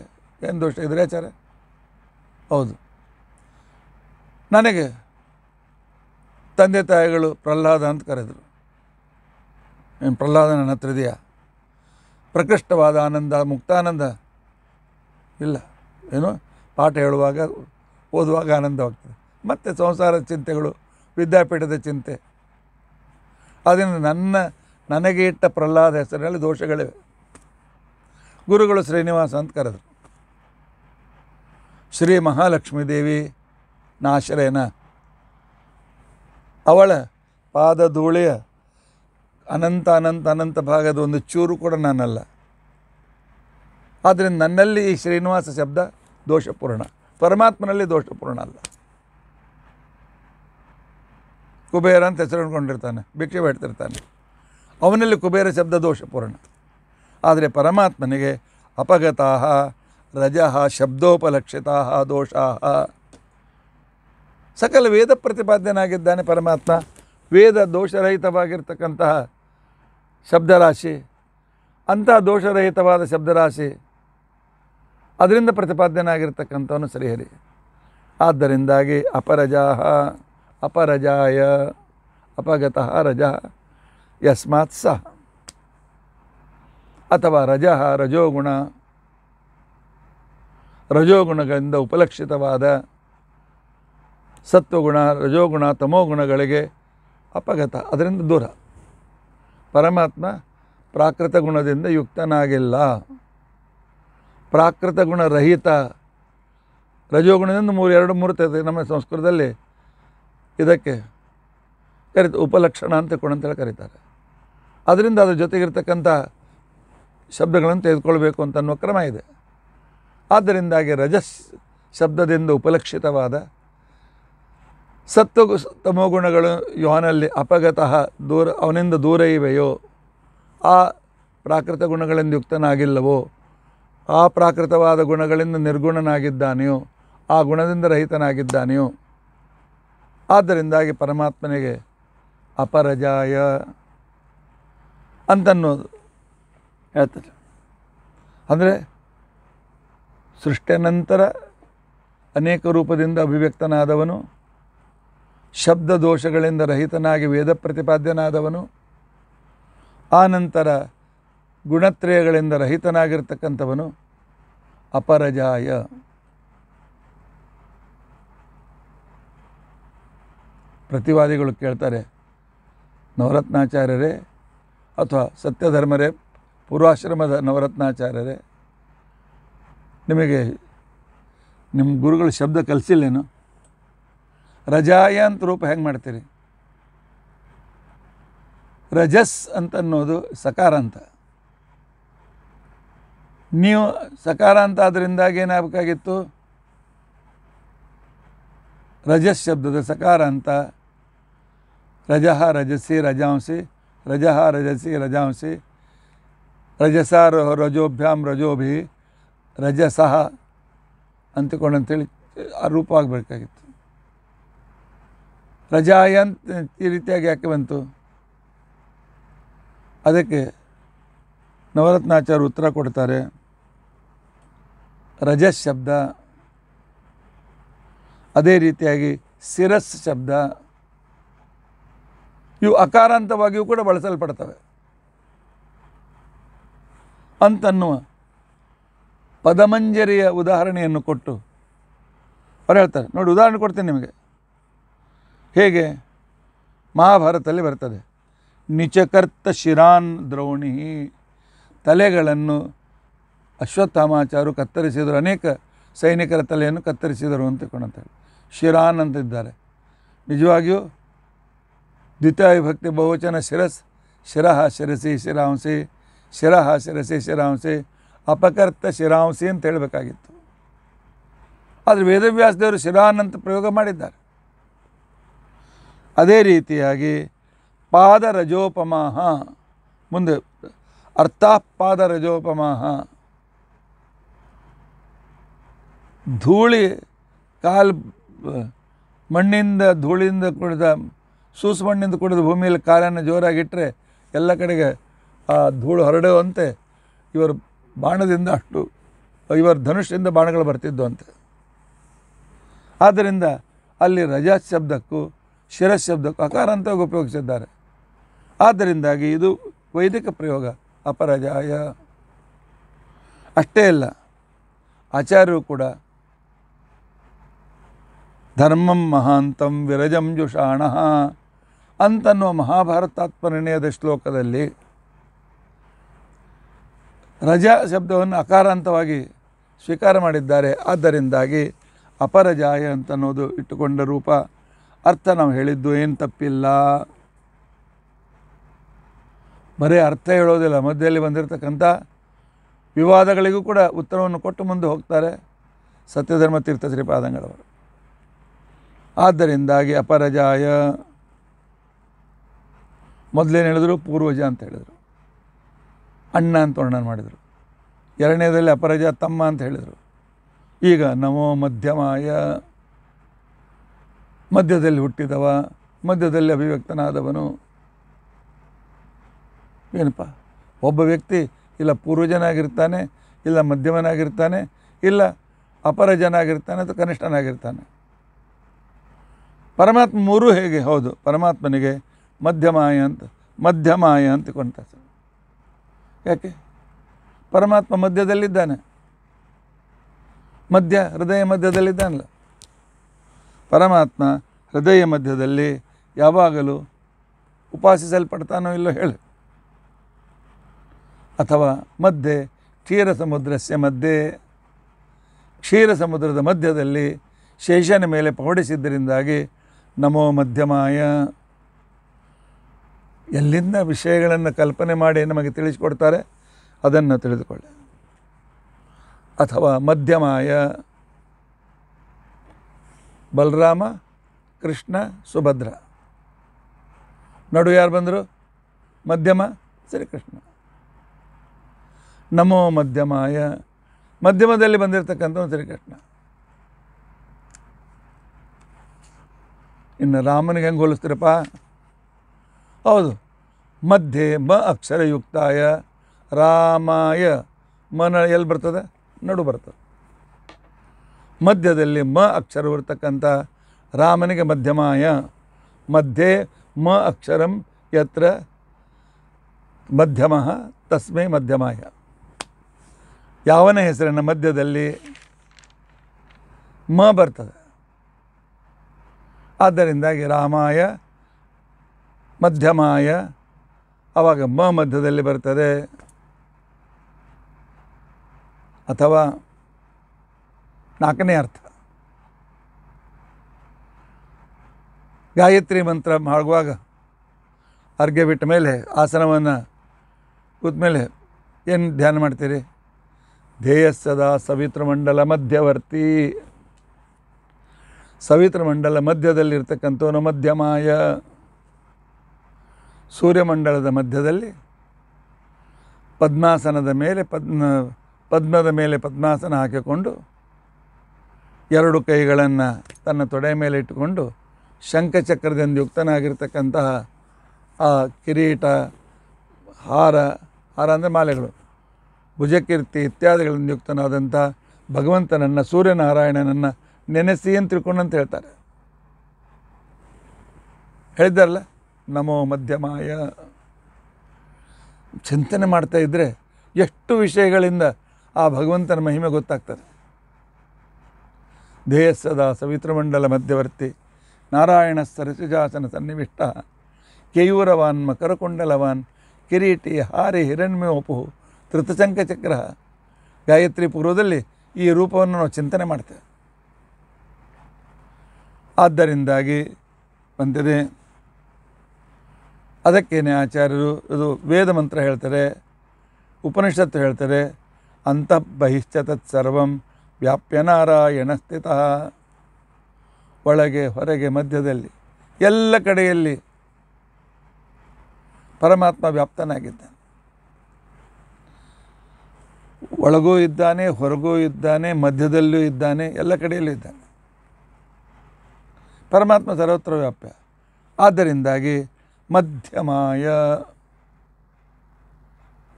ಏನು ದೋಷ ಇದ್ರೆ ಆಚಾರ ಹೌದು ನನಗೆ ತಂದೆ ತಾಯಿಗಳು ಪ್ರಹ್ಲಾದ ಅಂತ ಕರೆದರು ಏನು ಪ್ರಹ್ಲಾದ ನನ್ನ ಹತ್ರ ಇದೆಯಾ ಪ್ರಕೃಷ್ಟವಾದ ಆನಂದ ಮುಕ್ತಾನಂದ ಇಲ್ಲ ಏನು ಪಾಠ ಹೇಳುವಾಗ ಓದುವಾಗ ಆನಂದವಾಗ್ತದೆ ಮತ್ತು ಸಂಸಾರದ ಚಿಂತೆಗಳು ವಿದ್ಯಾಪೀಠದ ಚಿಂತೆ ಅದರಿಂದ ನನ್ನ ನನಗೆ ಇಟ್ಟ ಪ್ರಹ್ಲಾದ ಹೆಸರಿನಲ್ಲಿ ದೋಷಗಳಿವೆ ಗುರುಗಳು ಶ್ರೀನಿವಾಸ ಅಂತ ಕರೆದರು ಶ್ರೀ ಮಹಾಲಕ್ಷ್ಮೀ ದೇವಿ ನಾಶ್ರಯನ ಅವಳ ಪಾದಧೂಳಿಯ ಅನಂತ ಅನಂತ ಅನಂತ ಭಾಗದ ಒಂದು ಚೂರು ಕೂಡ ನಾನಲ್ಲ ಆದರೆ ನನ್ನಲ್ಲಿ ಈ ಶ್ರೀನಿವಾಸ ಶಬ್ದ ದೋಷಪೂರ್ಣ ಪರಮಾತ್ಮನಲ್ಲಿ ದೋಷಪೂರ್ಣ ಅಲ್ಲ ಕುಬೇರ ಅಂತ ಹೆಸರುಕೊಂಡಿರ್ತಾನೆ ಭಿಕ್ಷೆ ಬೇಡ್ತಿರ್ತಾನೆ ಅವನಲ್ಲಿ ಕುಬೇರ ಶಬ್ದ ದೋಷಪೂರ್ಣ ಆದರೆ ಪರಮಾತ್ಮನಿಗೆ ಅಪಗತಾ ರಜಃ ಶಬ್ದೋಪಲಕ್ಷಿತಾ ದೋಷಾ ಸಕಲ ವೇದ ಪ್ರತಿಪಾದ್ಯನಾಗಿದ್ದಾನೆ ಪರಮಾತ್ಮ ವೇದ ದೋಷರಹಿತವಾಗಿರ್ತಕ್ಕಂತಹ ಶಬ್ದರಾಶಿ ಅಂತಹ ದೋಷರಹಿತವಾದ ಶಬ್ದರಾಶಿ ಅದರಿಂದ ಪ್ರತಿಪಾದ್ಯನಾಗಿರ್ತಕ್ಕಂಥವನು ಸರಿಹರಿ ಆದ್ದರಿಂದಾಗಿ ಅಪರಜಾಹ ಅಪರಜಾಯ ಅಪಗತಃ ರಜ ಯಸ್ಮಾತ್ ಸಹ ಅಥವಾ ರಜಃ ರಜೋಗುಣ ರಜೋಗುಣಗಳಿಂದ ಉಪಲಕ್ಷಿತವಾದ ಸತ್ವಗುಣ ರಜೋಗುಣ ತಮೋಗುಣಗಳಿಗೆ ಅಪಗತ ಅದರಿಂದ ದೂರ ಪರಮಾತ್ಮ ಪ್ರಾಕೃತ ಗುಣದಿಂದ ಯುಕ್ತನಾಗಿಲ್ಲ ಪ್ರಾಕೃತ ಗುಣರಹಿತ ರಜೋಗುಣದಿಂದ ಮೂರು ಎರಡು ಮೂರು ತೆಗೆದು ನಮ್ಮ ಸಂಸ್ಕೃತದಲ್ಲಿ ಇದಕ್ಕೆ ಕರಿತ ಉಪಲಕ್ಷಣ ಅಂತ ಅಂತೇಳಿ ಕರೀತಾರೆ ಅದರಿಂದ ಅದ್ರ ಜೊತೆಗಿರ್ತಕ್ಕಂಥ ಶಬ್ದಗಳನ್ನು ತೆಗೆದುಕೊಳ್ಬೇಕು ಅಂತ ಅನ್ನೋ ಕ್ರಮ ಇದೆ ಆದ್ದರಿಂದಾಗಿ ರಜಸ್ ಶಬ್ದದಿಂದ ಉಪಲಕ್ಷಿತವಾದ ಸತ್ತು ತಮೋಗುಣಗಳು ಯೋನಲ್ಲಿ ಅಪಗತಃ ದೂರ ಅವನಿಂದ ದೂರ ಇವೆಯೋ ಆ ಪ್ರಾಕೃತ ಗುಣಗಳಿಂದ ಯುಕ್ತನಾಗಿಲ್ಲವೋ ಆ ಪ್ರಾಕೃತವಾದ ಗುಣಗಳಿಂದ ನಿರ್ಗುಣನಾಗಿದ್ದಾನೆಯೋ ಆ ಗುಣದಿಂದ ರಹಿತನಾಗಿದ್ದಾನೆಯೋ ಆದ್ದರಿಂದಾಗಿ ಪರಮಾತ್ಮನಿಗೆ ಅಪರಜಾಯ ಅಂತನ್ನೋದು ಹೇಳ್ತಾರೆ ಅಂದರೆ ಸೃಷ್ಟಿಯ ನಂತರ ಅನೇಕ ರೂಪದಿಂದ ಅಭಿವ್ಯಕ್ತನಾದವನು ಶಬ್ದ ದೋಷಗಳಿಂದ ರಹಿತನಾಗಿ ವೇದ ಪ್ರತಿಪಾದ್ಯನಾದವನು ಆನಂತರ ಗುಣತ್ರಯಗಳಿಂದ ರಹಿತನಾಗಿರ್ತಕ್ಕಂಥವನು ಅಪರಜಾಯ ಪ್ರತಿವಾದಿಗಳು ಕೇಳ್ತಾರೆ ನವರತ್ನಾಚಾರ್ಯರೇ ಅಥವಾ ಸತ್ಯಧರ್ಮರೇ ಪೂರ್ವಾಶ್ರಮದ ನವರತ್ನಾಚಾರ್ಯರೇ ನಿಮಗೆ ನಿಮ್ಮ ಗುರುಗಳು ಶಬ್ದ ಕಲಿಸಿಲ್ಲೇನು ರಜಾಯ ಅಂತ ರೂಪ ಹೆಂಗೆ ಮಾಡ್ತೀರಿ ರಜಸ್ ಅಂತ ಅನ್ನೋದು ಸಕಾರ ಅಂತ ನೀವು ಸಕಾರ ಅಂತ ಅದರಿಂದಾಗಿ ಏನಾಗಬೇಕಾಗಿತ್ತು ರಜಸ್ ಶಬ್ದದ ಸಕಾರ ಅಂತ ರಜಃ ರಜಸಿ ರಜಾಂಸಿ ರಜಃ ರಜಸಿ ರಜಾಂಸಿ ರಜಸ ರಜೋಭ್ಯಾಂ ರಜೋಭಿ ರಜಸಃ ಅಂತಕೊಂಡು ಅಂತೇಳಿ ಆ ರೂಪವಾಗಬೇಕಾಗಿತ್ತು ರಜಾಯ ಈ ರೀತಿಯಾಗಿ ಯಾಕೆ ಬಂತು ಅದಕ್ಕೆ ನವರತ್ನಾಚಾರ್ಯ ಉತ್ತರ ಕೊಡ್ತಾರೆ ರಜಸ್ ಶಬ್ದ ಅದೇ ರೀತಿಯಾಗಿ ಶಿರಸ್ ಶಬ್ದ ಇವು ಅಕಾರಾಂತವಾಗಿಯೂ ಕೂಡ ಬಳಸಲ್ಪಡ್ತವೆ ಅಂತನ್ನುವ ಪದಮಂಜರಿಯ ಉದಾಹರಣೆಯನ್ನು ಕೊಟ್ಟು ಅವ್ರು ಹೇಳ್ತಾರೆ ನೋಡಿ ಉದಾಹರಣೆ ಕೊಡ್ತೀನಿ ನಿಮಗೆ ಹೇಗೆ ಮಹಾಭಾರತದಲ್ಲಿ ಬರ್ತದೆ ನಿಚಕರ್ತ ಶಿರಾನ್ ದ್ರೋಣಿ ತಲೆಗಳನ್ನು ಅಶ್ವತ್ಥಾಮಾಚಾರು ಕತ್ತರಿಸಿದರು ಅನೇಕ ಸೈನಿಕರ ತಲೆಯನ್ನು ಕತ್ತರಿಸಿದರು ಅಂತ ಶಿರಾನ್ ಅಂತಿದ್ದಾರೆ ನಿಜವಾಗಿಯೂ ದ್ವಿತೀಯ ವಿಭಕ್ತಿ ಬಹುವಚನ ಶಿರಸ್ ಶಿರಹ ಶಿರಸಿ ಶಿರಾಂಸಿ ಶಿರಹ ಶಿರಸಿ ಶಿರಾಂಸಿ ಅಪಕರ್ತ ಶಿರಾಂಸಿ ಅಂತ ಹೇಳಬೇಕಾಗಿತ್ತು ಆದರೆ ವೇದವ್ಯಾಸದೇವರು ಶಿರಾನ್ ಅಂತ ಪ್ರಯೋಗ ಮಾಡಿದ್ದಾರೆ ಅದೇ ರೀತಿಯಾಗಿ ಪಾದರಜೋಪಮಾಹ ಮುಂದೆ ಅರ್ಥಾಪಾದರಜೋಪಮಾಹ ಧೂಳಿ ಕಾಲು ಮಣ್ಣಿಂದ ಧೂಳಿಂದ ಕುಡಿದ ಸೂಸು ಮಣ್ಣಿಂದ ಕುಡಿದ ಭೂಮಿಯಲ್ಲಿ ಕಾಲನ್ನು ಜೋರಾಗಿಟ್ಟರೆ ಎಲ್ಲ ಕಡೆಗೆ ಆ ಧೂಳು ಹರಡುವಂತೆ ಇವರು ಬಾಣದಿಂದ ಅಷ್ಟು ಇವರ ಧನುಷ್ಯಿಂದ ಬಾಣಗಳು ಬರ್ತಿದ್ದು ಅಂತೆ ಆದ್ದರಿಂದ ಅಲ್ಲಿ ರಜಾ ಶಬ್ದಕ್ಕೂ ಶಿರಸ್ ಅಕಾರ ಅಂತ ಉಪಯೋಗಿಸಿದ್ದಾರೆ ಆದ್ದರಿಂದಾಗಿ ಇದು ವೈದಿಕ ಪ್ರಯೋಗ ಅಪರಜಾಯ ಅಷ್ಟೇ ಅಲ್ಲ ಆಚಾರ್ಯರು ಕೂಡ ಧರ್ಮಂ ಮಹಾಂತಂ ವಿರಜಂ ಜುಷಾಣ ಅಂತನ್ನುವ ಮಹಾಭಾರತಾತ್ಮನಿರ್ಣಯದ ಶ್ಲೋಕದಲ್ಲಿ ರಜಾ ಶಬ್ದವನ್ನು ಅಕಾರಾಂತವಾಗಿ ಸ್ವೀಕಾರ ಮಾಡಿದ್ದಾರೆ ಆದ್ದರಿಂದಾಗಿ ಅಪರಜಾಯ ಅಂತನ್ನೋದು ಇಟ್ಟುಕೊಂಡ ರೂಪ ಅರ್ಥ ನಾವು ಹೇಳಿದ್ದು ಏನು ತಪ್ಪಿಲ್ಲ ಬರೀ ಅರ್ಥ ಹೇಳೋದಿಲ್ಲ ಮಧ್ಯದಲ್ಲಿ ಬಂದಿರತಕ್ಕಂಥ ವಿವಾದಗಳಿಗೂ ಕೂಡ ಉತ್ತರವನ್ನು ಕೊಟ್ಟು ಮುಂದೆ ಹೋಗ್ತಾರೆ ಸತ್ಯಧರ್ಮ ತೀರ್ಥ ಶ್ರೀಪಾದಂಗಳವರು ಆದ್ದರಿಂದಾಗಿ ಅಪರಜಾಯ ಮೊದಲೇನು ಹೇಳಿದ್ರು ಪೂರ್ವಜ ಅಂತ ಹೇಳಿದರು ಅಣ್ಣ ಅಂತ ವರ್ಣನ ಮಾಡಿದರು ಎರಡನೇದಲ್ಲಿ ಅಪರಜ ತಮ್ಮ ಅಂತ ಹೇಳಿದರು ಈಗ ನಮೋ ಮಧ್ಯಮಾಯ ಮಧ್ಯದಲ್ಲಿ ಹುಟ್ಟಿದವ ಮಧ್ಯದಲ್ಲಿ ಅಭಿವ್ಯಕ್ತನಾದವನು ಏನಪ್ಪ ಒಬ್ಬ ವ್ಯಕ್ತಿ ಇಲ್ಲ ಪೂರ್ವಜನಾಗಿರ್ತಾನೆ ಇಲ್ಲ ಮಧ್ಯಮನಾಗಿರ್ತಾನೆ ಇಲ್ಲ ಅಪರ ಜನ ಆಗಿರ್ತಾನೆ ಅಥವಾ ಕನಿಷ್ಠನಾಗಿರ್ತಾನೆ ಪರಮಾತ್ಮ ಮೂರು ಹೇಗೆ ಹೌದು ಪರಮಾತ್ಮನಿಗೆ ಮಧ್ಯಮಾಯ ಅಂತ ಮಧ್ಯಮಾಯ ಅಂತ ಕೊಂಡ್ತಾರೆ ಯಾಕೆ ಪರಮಾತ್ಮ ಮಧ್ಯದಲ್ಲಿದ್ದಾನೆ ಮಧ್ಯ ಹೃದಯ ಮಧ್ಯದಲ್ಲಿದ್ದಾನಲ್ಲ ಪರಮಾತ್ಮ ಹೃದಯ ಮಧ್ಯದಲ್ಲಿ ಯಾವಾಗಲೂ ಉಪಾಸಿಸಲ್ಪಡ್ತಾನೋ ಇಲ್ಲೋ ಹೇಳು ಅಥವಾ ಮಧ್ಯೆ ಕ್ಷೀರ ಸಮುದ್ರಸ್ಯ ಮಧ್ಯೆ ಕ್ಷೀರ ಸಮುದ್ರದ ಮಧ್ಯದಲ್ಲಿ ಶೇಷನ ಮೇಲೆ ಪೌಡಿಸಿದ್ದರಿಂದಾಗಿ ನಮೋ ಮಧ್ಯಮಾಯ ಎಲ್ಲಿಂದ ವಿಷಯಗಳನ್ನು ಕಲ್ಪನೆ ಮಾಡಿ ನಮಗೆ ತಿಳಿಸಿಕೊಡ್ತಾರೆ ಅದನ್ನು ತಿಳಿದುಕೊಳ್ಳಿ ಅಥವಾ ಮಧ್ಯಮಾಯ ಬಲರಾಮ ಕೃಷ್ಣ ಸುಭದ್ರ ನಡು ಯಾರು ಬಂದರು ಮಧ್ಯಮ ಶ್ರೀಕೃಷ್ಣ ನಮೋ ಮಧ್ಯಮಾಯ ಮಧ್ಯಮದಲ್ಲಿ ಬಂದಿರತಕ್ಕಂಥವನು ಶ್ರೀಕೃಷ್ಣ ಇನ್ನು ರಾಮನಿಗೆ ಹೆಂಗೆ ಹೋಲಿಸ್ತೀರಪ್ಪ ಹೌದು ಮಧ್ಯೆ ಮ ಅಕ್ಷರಯುಕ್ತಾಯ ರಾಮಾಯ ಮನ ಎಲ್ಲಿ ಬರ್ತದೆ ನಡು ಬರ್ತದೆ ಮಧ್ಯದಲ್ಲಿ ಮ ಅಕ್ಷರವಿರ್ತಕ್ಕಂಥ ರಾಮನಿಗೆ ಮಧ್ಯಮಾಯ ಮಧ್ಯೆ ಮ ಅಕ್ಷರಂ ಯತ್ರ ಮಧ್ಯಮ ತಸ್ಮೈ ಮಧ್ಯಮಾಯ ಯಾವನ ಹೆಸರಿನ ಮಧ್ಯದಲ್ಲಿ ಮ ಬರ್ತದೆ ಆದ್ದರಿಂದಾಗಿ ರಾಮಾಯ ಮಧ್ಯಮಾಯ ಆವಾಗ ಮ ಮಧ್ಯದಲ್ಲಿ ಬರ್ತದೆ ಅಥವಾ ನಾಲ್ಕನೇ ಅರ್ಥ ಗಾಯತ್ರಿ ಮಂತ್ರ ಮಾಡುವಾಗ ಅರ್ಗೆ ಬಿಟ್ಟ ಮೇಲೆ ಆಸನವನ್ನು ಮೇಲೆ ಏನು ಧ್ಯಾನ ಮಾಡ್ತೀರಿ ಧ್ಯೇಯ ಸದಾ ಮಂಡಲ ಮಧ್ಯವರ್ತಿ ಸವಿತ್ರ ಮಂಡಲ ಮಧ್ಯದಲ್ಲಿರ್ತಕ್ಕಂಥವನು ಮಧ್ಯಮಾಯ ಸೂರ್ಯಮಂಡಲದ ಮಧ್ಯದಲ್ಲಿ ಪದ್ಮಾಸನದ ಮೇಲೆ ಪದ್ಮ ಪದ್ಮದ ಮೇಲೆ ಪದ್ಮಾಸನ ಹಾಕಿಕೊಂಡು ಎರಡು ಕೈಗಳನ್ನು ತನ್ನ ತೊಡೆಯ ಮೇಲೆ ಇಟ್ಟುಕೊಂಡು ಶಂಖಚಕ್ರದಿಂದ ಯುಕ್ತನಾಗಿರ್ತಕ್ಕಂತಹ ಆ ಕಿರೀಟ ಹಾರ ಹಾರ ಅಂದರೆ ಮಾಲೆಗಳು ಭುಜಕೀರ್ತಿ ಇತ್ಯಾದಿಗಳಿಂದ ಯುಕ್ತನಾದಂಥ ಭಗವಂತನನ್ನು ಸೂರ್ಯನಾರಾಯಣನನ್ನು ನೆನೆಸಿ ಅಂತ ಅಂತ ಹೇಳ್ತಾರೆ ಹೇಳಿದ್ದಾರಲ್ಲ ನಮೋ ಮಧ್ಯಮಾಯ ಚಿಂತನೆ ಮಾಡ್ತಾ ಇದ್ದರೆ ಎಷ್ಟು ವಿಷಯಗಳಿಂದ ಆ ಭಗವಂತನ ಮಹಿಮೆ ಗೊತ್ತಾಗ್ತದೆ ಧ್ಯೇಯಸ್ಸದ ಸವಿತ್ರಮಂಡಲ ಮಧ್ಯವರ್ತಿ ನಾರಾಯಣ ಸರಸಿಜಾಸನ ಸನ್ನಿವಿಷ್ಟ ಕೇಯೂರವಾನ್ ಮಕರಕುಂಡಲವಾನ್ ಕಿರೀಟಿ ಹಾರಿ ತೃತಚಂಕ ಚಕ್ರ ಗಾಯತ್ರಿ ಪೂರ್ವದಲ್ಲಿ ಈ ರೂಪವನ್ನು ನಾವು ಚಿಂತನೆ ಮಾಡ್ತೇವೆ ಆದ್ದರಿಂದಾಗಿ ಬಂದಿದೆ ಅದಕ್ಕೇನೆ ಆಚಾರ್ಯರು ಇದು ವೇದ ಮಂತ್ರ ಹೇಳ್ತಾರೆ ಉಪನಿಷತ್ತು ಹೇಳ್ತಾರೆ ಅಂತಃ ಬಹಿಶ್ಚ ತತ್ಸರ್ವಂ ವ್ಯಾಪ್ಯನಾರಾಯಣ ಸ್ಥಿತ ಒಳಗೆ ಹೊರಗೆ ಮಧ್ಯದಲ್ಲಿ ಎಲ್ಲ ಕಡೆಯಲ್ಲಿ ಪರಮಾತ್ಮ ವ್ಯಾಪ್ತನಾಗಿದ್ದಾನೆ ಒಳಗೂ ಇದ್ದಾನೆ ಹೊರಗೂ ಇದ್ದಾನೆ ಮಧ್ಯದಲ್ಲೂ ಇದ್ದಾನೆ ಎಲ್ಲ ಕಡೆಯಲ್ಲೂ ಇದ್ದಾನೆ ಪರಮಾತ್ಮ ಸರ್ವತ್ರ ವ್ಯಾಪ್ಯ ಆದ್ದರಿಂದಾಗಿ ಮಧ್ಯಮಾಯ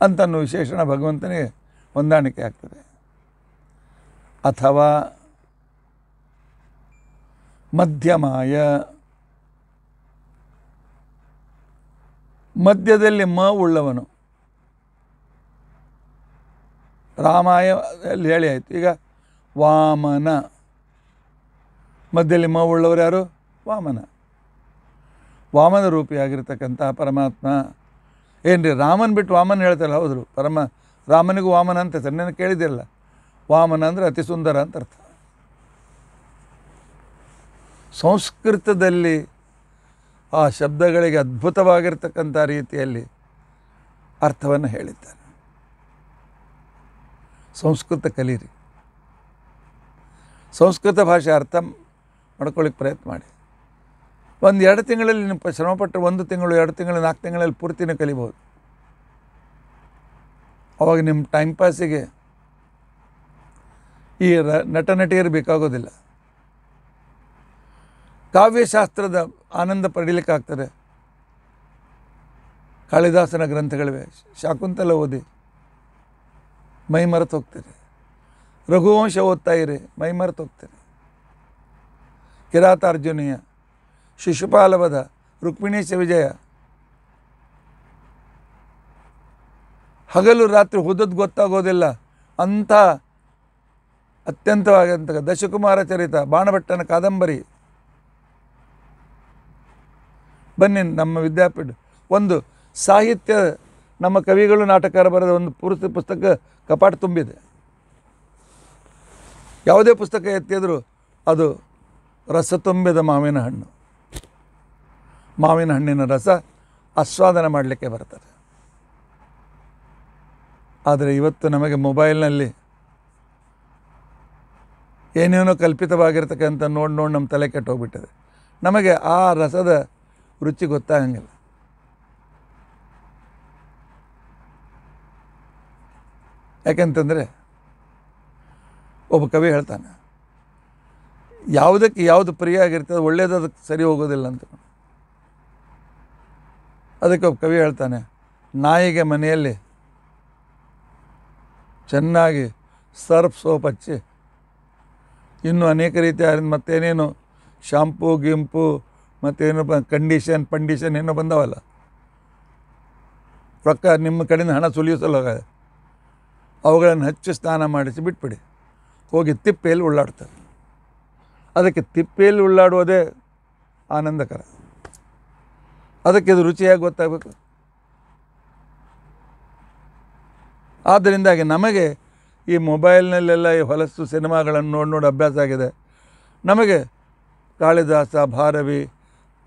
ಅಂತನೂ ವಿಶೇಷಣ ಭಗವಂತನಿಗೆ ಹೊಂದಾಣಿಕೆ ಆಗ್ತದೆ ಅಥವಾ ಮಧ್ಯಮಾಯ ಮಧ್ಯದಲ್ಲಿ ಮ ಉಳ್ಳವನು ರಾಮಾಯ ಅಲ್ಲಿ ಹೇಳಿ ಆಯಿತು ಈಗ ವಾಮನ ಮಧ್ಯದಲ್ಲಿ ಮ ಉಳ್ಳವರು ಯಾರು ವಾಮನ ವಾಮನ ರೂಪಿಯಾಗಿರ್ತಕ್ಕಂಥ ಪರಮಾತ್ಮ ಏನು ರೀ ರಾಮನ್ ಬಿಟ್ಟು ವಾಮನ ಹೇಳ್ತಾರಲ್ಲ ಹೌದು ಪರಮ ರಾಮನಿಗೂ ವಾಮನ ಅಂತ ಸರ್ ಕೇಳಿದ್ದಿರಲ್ಲ ವಾಮನ ಅಂದರೆ ಅತಿ ಸುಂದರ ಅಂತ ಅರ್ಥ ಸಂಸ್ಕೃತದಲ್ಲಿ ಆ ಶಬ್ದಗಳಿಗೆ ಅದ್ಭುತವಾಗಿರ್ತಕ್ಕಂಥ ರೀತಿಯಲ್ಲಿ ಅರ್ಥವನ್ನು ಹೇಳಿದ್ದಾನೆ ಸಂಸ್ಕೃತ ಕಲೀರಿ ಸಂಸ್ಕೃತ ಭಾಷೆ ಅರ್ಥ ಮಾಡ್ಕೊಳ್ಳಿಕ್ಕೆ ಪ್ರಯತ್ನ ಮಾಡಿ ಒಂದು ಎರಡು ತಿಂಗಳಲ್ಲಿ ನಿಮ್ಮ ಶ್ರಮಪಟ್ಟರೆ ಒಂದು ತಿಂಗಳು ಎರಡು ತಿಂಗಳು ನಾಲ್ಕು ತಿಂಗಳಲ್ಲಿ ಪೂರ್ತಿನೇ ಕಲಿಬೋದು ಅವಾಗ ನಿಮ್ಮ ಟೈಮ್ ಪಾಸಿಗೆ ಈ ನಟ ನಟಿಯರು ಬೇಕಾಗೋದಿಲ್ಲ ಕಾವ್ಯಶಾಸ್ತ್ರದ ಆನಂದ ಪಡೀಲಿಕ್ಕಾಗ್ತದೆ ಕಾಳಿದಾಸನ ಗ್ರಂಥಗಳಿವೆ ಶಾಕುಂತಲ ಓದಿ ಮೈ ಮರೆತು ಹೋಗ್ತೀರಿ ರಘುವಂಶ ಓದ್ತಾ ಇರಿ ಮೈ ಮರೆತು ಹೋಗ್ತೀರಿ ಕಿರಾತಾರ್ಜುನೀಯ ಶಿಶುಪಾಲವದ ರುಕ್ಮಿಣೇಶ ವಿಜಯ ಹಗಲು ರಾತ್ರಿ ಹುದ್ದದ್ದು ಗೊತ್ತಾಗೋದಿಲ್ಲ ಅಂಥ ಅತ್ಯಂತವಾಗಿರ್ತಕ್ಕ ದಶಕುಮಾರ ಚರಿತ ಬಾಣಭಟ್ಟನ ಕಾದಂಬರಿ ಬನ್ನಿ ನಮ್ಮ ವಿದ್ಯಾಪೀಠ ಒಂದು ಸಾಹಿತ್ಯ ನಮ್ಮ ಕವಿಗಳು ನಾಟಕಾರ ಬರೆದ ಒಂದು ಪೂರ್ತಿ ಪುಸ್ತಕ ಕಪಾಟ ತುಂಬಿದೆ ಯಾವುದೇ ಪುಸ್ತಕ ಎತ್ತಿದರೂ ಅದು ರಸ ತುಂಬಿದ ಮಾವಿನ ಹಣ್ಣು ಮಾವಿನ ಹಣ್ಣಿನ ರಸ ಆಸ್ವಾದನೆ ಮಾಡಲಿಕ್ಕೆ ಬರ್ತದೆ ಆದರೆ ಇವತ್ತು ನಮಗೆ ಮೊಬೈಲ್ನಲ್ಲಿ ಏನೇನೋ ಕಲ್ಪಿತವಾಗಿರ್ತಕ್ಕಂಥ ನೋಡಿ ನೋಡಿ ನಮ್ಮ ತಲೆ ಕೆಟ್ಟೋಗ್ಬಿಟ್ಟಿದೆ ನಮಗೆ ಆ ರಸದ ರುಚಿ ಗೊತ್ತಾಗಂಗಿಲ್ಲ ಯಾಕಂತಂದರೆ ಒಬ್ಬ ಕವಿ ಹೇಳ್ತಾನೆ ಯಾವುದಕ್ಕೆ ಯಾವುದು ಪ್ರಿಯ ಆಗಿರ್ತದೆ ಒಳ್ಳೇದು ಅದಕ್ಕೆ ಸರಿ ಹೋಗೋದಿಲ್ಲ ಅಂತ ಅದಕ್ಕೆ ಒಬ್ಬ ಕವಿ ಹೇಳ್ತಾನೆ ನಾಯಿಗೆ ಮನೆಯಲ್ಲಿ ಚೆನ್ನಾಗಿ ಸರ್ಫ್ ಸೋಪ್ ಹಚ್ಚಿ ಇನ್ನೂ ಅನೇಕ ರೀತಿಯ ಮತ್ತೇನೇನು ಶಾಂಪು ಗಿಂಪು ಮತ್ತೇನು ಕಂಡೀಷನ್ ಪಂಡೀಷನ್ ಏನೋ ಬಂದವಲ್ಲ ಪ್ರಕ್ಕ ನಿಮ್ಮ ಕಡೆಯಿಂದ ಹಣ ಸುಲಿಯಿಸಲು ಅವುಗಳನ್ನು ಹಚ್ಚಿ ಸ್ನಾನ ಮಾಡಿಸಿ ಬಿಟ್ಬಿಡಿ ಹೋಗಿ ತಿಪ್ಪೆಯಲ್ಲಿ ಉಳ್ಳಾಡ್ತಾರೆ ಅದಕ್ಕೆ ತಿಪ್ಪೆಯಲ್ಲಿ ಉಳ್ಳಾಡುವುದೇ ಆನಂದಕರ ಅದಕ್ಕೆ ಇದು ರುಚಿಯಾಗಿ ಗೊತ್ತಾಗಬೇಕು ಆದ್ದರಿಂದಾಗಿ ನಮಗೆ ಈ ಮೊಬೈಲ್ನಲ್ಲೆಲ್ಲ ಈ ಹೊಲಸು ಸಿನಿಮಾಗಳನ್ನು ನೋಡಿ ನೋಡಿ ಅಭ್ಯಾಸ ಆಗಿದೆ ನಮಗೆ ಕಾಳಿದಾಸ ಭಾರವಿ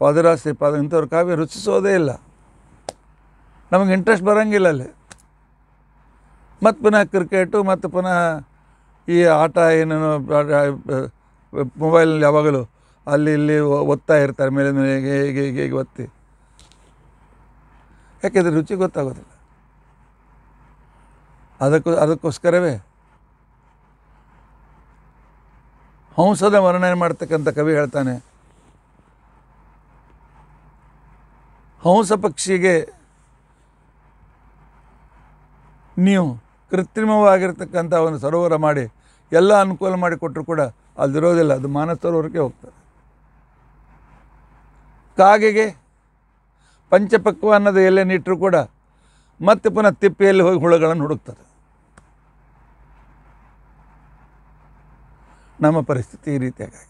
ಪದರಾಸಿ ಪದ ಇಂಥವ್ರು ಕಾವ್ಯ ರುಚಿಸೋದೇ ಇಲ್ಲ ನಮಗೆ ಇಂಟ್ರೆಸ್ಟ್ ಬರೋಂಗಿಲ್ಲ ಅಲ್ಲಿ ಮತ್ತು ಪುನಃ ಕ್ರಿಕೆಟು ಮತ್ತು ಪುನಃ ಈ ಆಟ ಏನೇನು ಮೊಬೈಲ್ನಲ್ಲಿ ಯಾವಾಗಲೂ ಅಲ್ಲಿ ಇಲ್ಲಿ ಒತ್ತಾ ಇರ್ತಾರೆ ಮೇಲೆ ಮೇಲೆ ಹೇಗೆ ಹೇಗೆ ಹೇಗೆ ಹೇಗೆ ಒತ್ತಿ ಯಾಕೆಂದರೆ ರುಚಿ ಗೊತ್ತಾಗೋದಿಲ್ಲ ಅದಕ್ಕೂ ಅದಕ್ಕೋಸ್ಕರವೇ ಹಂಸದ ವರ್ಣನೆ ಮಾಡ್ತಕ್ಕಂಥ ಕವಿ ಹೇಳ್ತಾನೆ ಹಂಸ ಪಕ್ಷಿಗೆ ನೀವು ಕೃತ್ರಿಮವಾಗಿರ್ತಕ್ಕಂಥ ಒಂದು ಸರೋವರ ಮಾಡಿ ಎಲ್ಲ ಅನುಕೂಲ ಮಾಡಿಕೊಟ್ಟರು ಕೂಡ ಅಲ್ಲಿರೋದಿಲ್ಲ ಅದು ಮಾನಸ ಸರೋವರಕ್ಕೆ ಹೋಗ್ತದೆ ಕಾಗೆಗೆ ಪಂಚಪಕ್ವ ಅನ್ನದ ಎಲೆನಿಟ್ಟರೂ ಕೂಡ ಮತ್ತೆ ಪುನಃ ತಿಪ್ಪೆಯಲ್ಲಿ ಹೋಗಿ ಹುಳುಗಳನ್ನು ಹುಡುಕ್ತದೆ ನಮ್ಮ ಪರಿಸ್ಥಿತಿ ಈ ರೀತಿಯಾಗಿ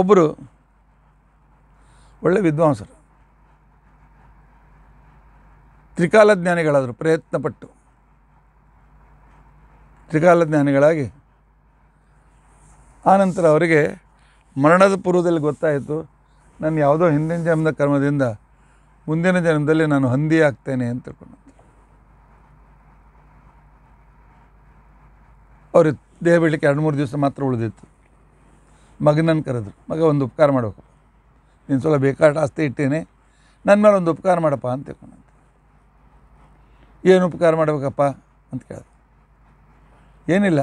ಒಬ್ಬರು ಒಳ್ಳೆ ವಿದ್ವಾಂಸರು ತ್ರಿಕಾಲ ಪ್ರಯತ್ನಪಟ್ಟು ತ್ರಿಕಾಲಜ್ಞಾನಿಗಳಾಗಿ ಆನಂತರ ಅವರಿಗೆ ಮರಣದ ಪೂರ್ವದಲ್ಲಿ ಗೊತ್ತಾಯಿತು ನಾನು ಯಾವುದೋ ಹಿಂದಿನ ಜನ್ಮದ ಕರ್ಮದಿಂದ ಮುಂದಿನ ಜನ್ಮದಲ್ಲಿ ನಾನು ಹಂದಿ ಆಗ್ತೇನೆ ಅಂತ ತಿಳ್ಕೊಂಡಂತೆ ಅವರು ದೇಹ ಬಿಡಲಿಕ್ಕೆ ಎರಡು ಮೂರು ದಿವಸ ಮಾತ್ರ ಉಳಿದಿತ್ತು ಮಗನನ್ನು ಕರೆದ್ರು ಮಗ ಒಂದು ಉಪಕಾರ ಮಾಡಬೇಕು ನೀನು ಸ್ವಲ್ಪ ಬೇಕಾದ ಆಸ್ತಿ ಇಟ್ಟೇನೆ ನನ್ನ ಮೇಲೆ ಒಂದು ಉಪಕಾರ ಮಾಡಪ್ಪ ಅಂತ ತಿಳ್ಕೊಂಡಂತೆ ಏನು ಉಪಕಾರ ಮಾಡಬೇಕಪ್ಪ ಅಂತ ಕೇಳಿದೆ ಏನಿಲ್ಲ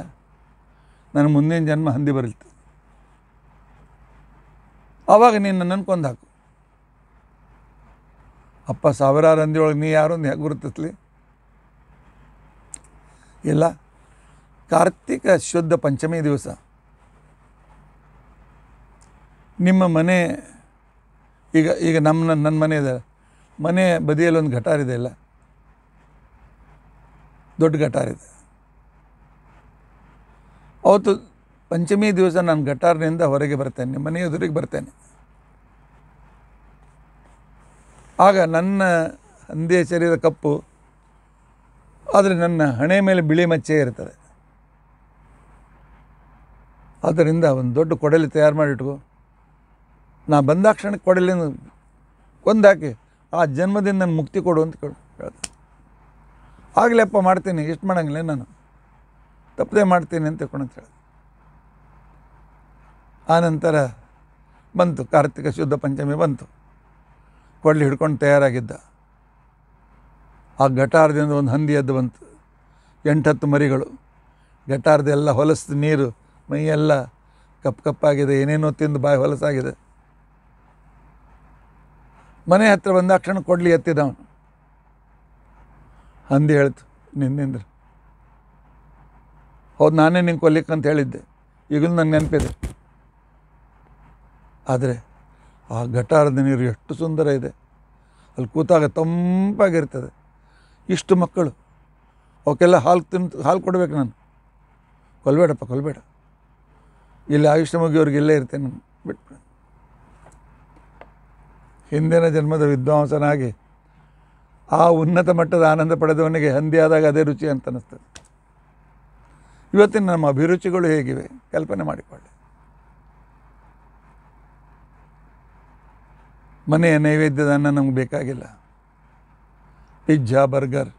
ನನ್ನ ಮುಂದಿನ ಜನ್ಮ ಹಂದಿ ಬರಲಿತ್ತು ಆವಾಗ ನೀನು ನನ್ನನ್ನು ಕೊಂದು ಹಾಕು ಅಪ್ಪ ಸಾವಿರಾರು ಹಂದಿಯೊಳಗೆ ನೀ ಯಾರು ಹೇಗೆ ಗುರುತಿಸ್ಲಿ ಇಲ್ಲ ಕಾರ್ತಿಕ ಶುದ್ಧ ಪಂಚಮಿ ದಿವಸ ನಿಮ್ಮ ಮನೆ ಈಗ ಈಗ ನಮ್ಮ ನನ್ನ ಮನೆ ಇದೆ ಮನೆ ಬದಿಯಲ್ಲಿ ಒಂದು ಇದೆ ಇಲ್ಲ ದೊಡ್ಡ ಘಟಾರ ಇದೆ ಅವತ್ತು ಪಂಚಮಿ ದಿವಸ ನಾನು ಘಟಾರ್ನಿಂದ ಹೊರಗೆ ಬರ್ತೇನೆ ನಿಮ್ಮ ಮನೆ ಎದುರಿಗೆ ಬರ್ತೇನೆ ಆಗ ನನ್ನ ಹಂದಿಯ ಶರೀರ ಕಪ್ಪು ಆದರೆ ನನ್ನ ಹಣೆ ಮೇಲೆ ಬಿಳಿ ಮಚ್ಚೆ ಇರ್ತದೆ ಆದ್ದರಿಂದ ಒಂದು ದೊಡ್ಡ ಕೊಡಲಿ ತಯಾರು ಮಾಡಿಟ್ಟು ನಾ ಬಂದಾಕ್ಷಣಕ್ಕೆ ಕೊಡಲಿನ ಕೊಡಲಿ ಆ ಜನ್ಮದಿಂದ ನಾನು ಮುಕ್ತಿ ಕೊಡು ಅಂತ ಕೇಳು ಹೇಳ್ದೆ ಆಗಲಪ್ಪ ಮಾಡ್ತೀನಿ ಎಷ್ಟು ಮಾಡಂಗಿಲ್ಲ ನಾನು ತಪ್ಪದೆ ಮಾಡ್ತೀನಿ ಅಂತ ತಿಳ್ಕೊಂಡಂತ ಹೇಳ್ದೆ ಆನಂತರ ಬಂತು ಕಾರ್ತಿಕ ಶುದ್ಧ ಪಂಚಮಿ ಬಂತು ಕೊಡಲಿ ಹಿಡ್ಕೊಂಡು ತಯಾರಾಗಿದ್ದ ಆ ಗಟಾರದಿಂದ ಒಂದು ಹಂದಿ ಎದ್ದು ಬಂತು ಎಂಟತ್ತು ಮರಿಗಳು ಗಟಾರದೆಲ್ಲ ಹೊಲಸ್ದು ನೀರು ಮೈಯೆಲ್ಲ ಕಪ್ ಕಪ್ಪಾಗಿದೆ ಏನೇನೋ ತಿಂದು ಬಾಯಿ ಹೊಲಸಾಗಿದೆ ಮನೆ ಹತ್ರ ಅಕ್ಷಣ ಕೊಡಲಿ ಎತ್ತಿದ ಅವನು ಹಂದಿ ಹೇಳ್ತು ನಿನ್ನಿಂದ್ರೆ ಹೌದು ನಾನೇ ನಿಂಗೆ ಕೊಲ್ಲಿಕ್ಕೆ ಅಂತ ಹೇಳಿದ್ದೆ ಈಗಲೂ ನನಗೆ ನೆನಪಿದೆ ಆದರೆ ಆ ಗಟಾರದ ನೀರು ಎಷ್ಟು ಸುಂದರ ಇದೆ ಅಲ್ಲಿ ಕೂತಾಗ ತಂಪಾಗಿರ್ತದೆ ಇಷ್ಟು ಮಕ್ಕಳು ಅವಕ್ಕೆಲ್ಲ ಹಾಲು ತಿನ್ ಹಾಲು ಕೊಡಬೇಕು ನಾನು ಕೊಲ್ಬೇಡಪ್ಪ ಕೊಲ್ಬೇಡ ಇಲ್ಲಿ ಆಯುಷ್ಯ ಮುಗಿಯೋರಿಗೆ ಇಲ್ಲೇ ಇರ್ತೇನೆ ಬಿಟ್ಟು ಹಿಂದಿನ ಜನ್ಮದ ವಿದ್ವಾಂಸನಾಗಿ ಆ ಉನ್ನತ ಮಟ್ಟದ ಆನಂದ ಪಡೆದವನಿಗೆ ಹಂದಿ ಆದಾಗ ಅದೇ ರುಚಿ ಅಂತ ಅನ್ನಿಸ್ತದೆ ಇವತ್ತಿನ ನಮ್ಮ ಅಭಿರುಚಿಗಳು ಹೇಗಿವೆ ಕಲ್ಪನೆ ಮಾಡಿಕೊಳ್ಳಿ ಮನೆಯ ನೈವೇದ್ಯದ ಅನ್ನ ನಮ್ಗೆ ಬೇಕಾಗಿಲ್ಲ ಪಿಜ್ಜಾ ಬರ್ಗರ್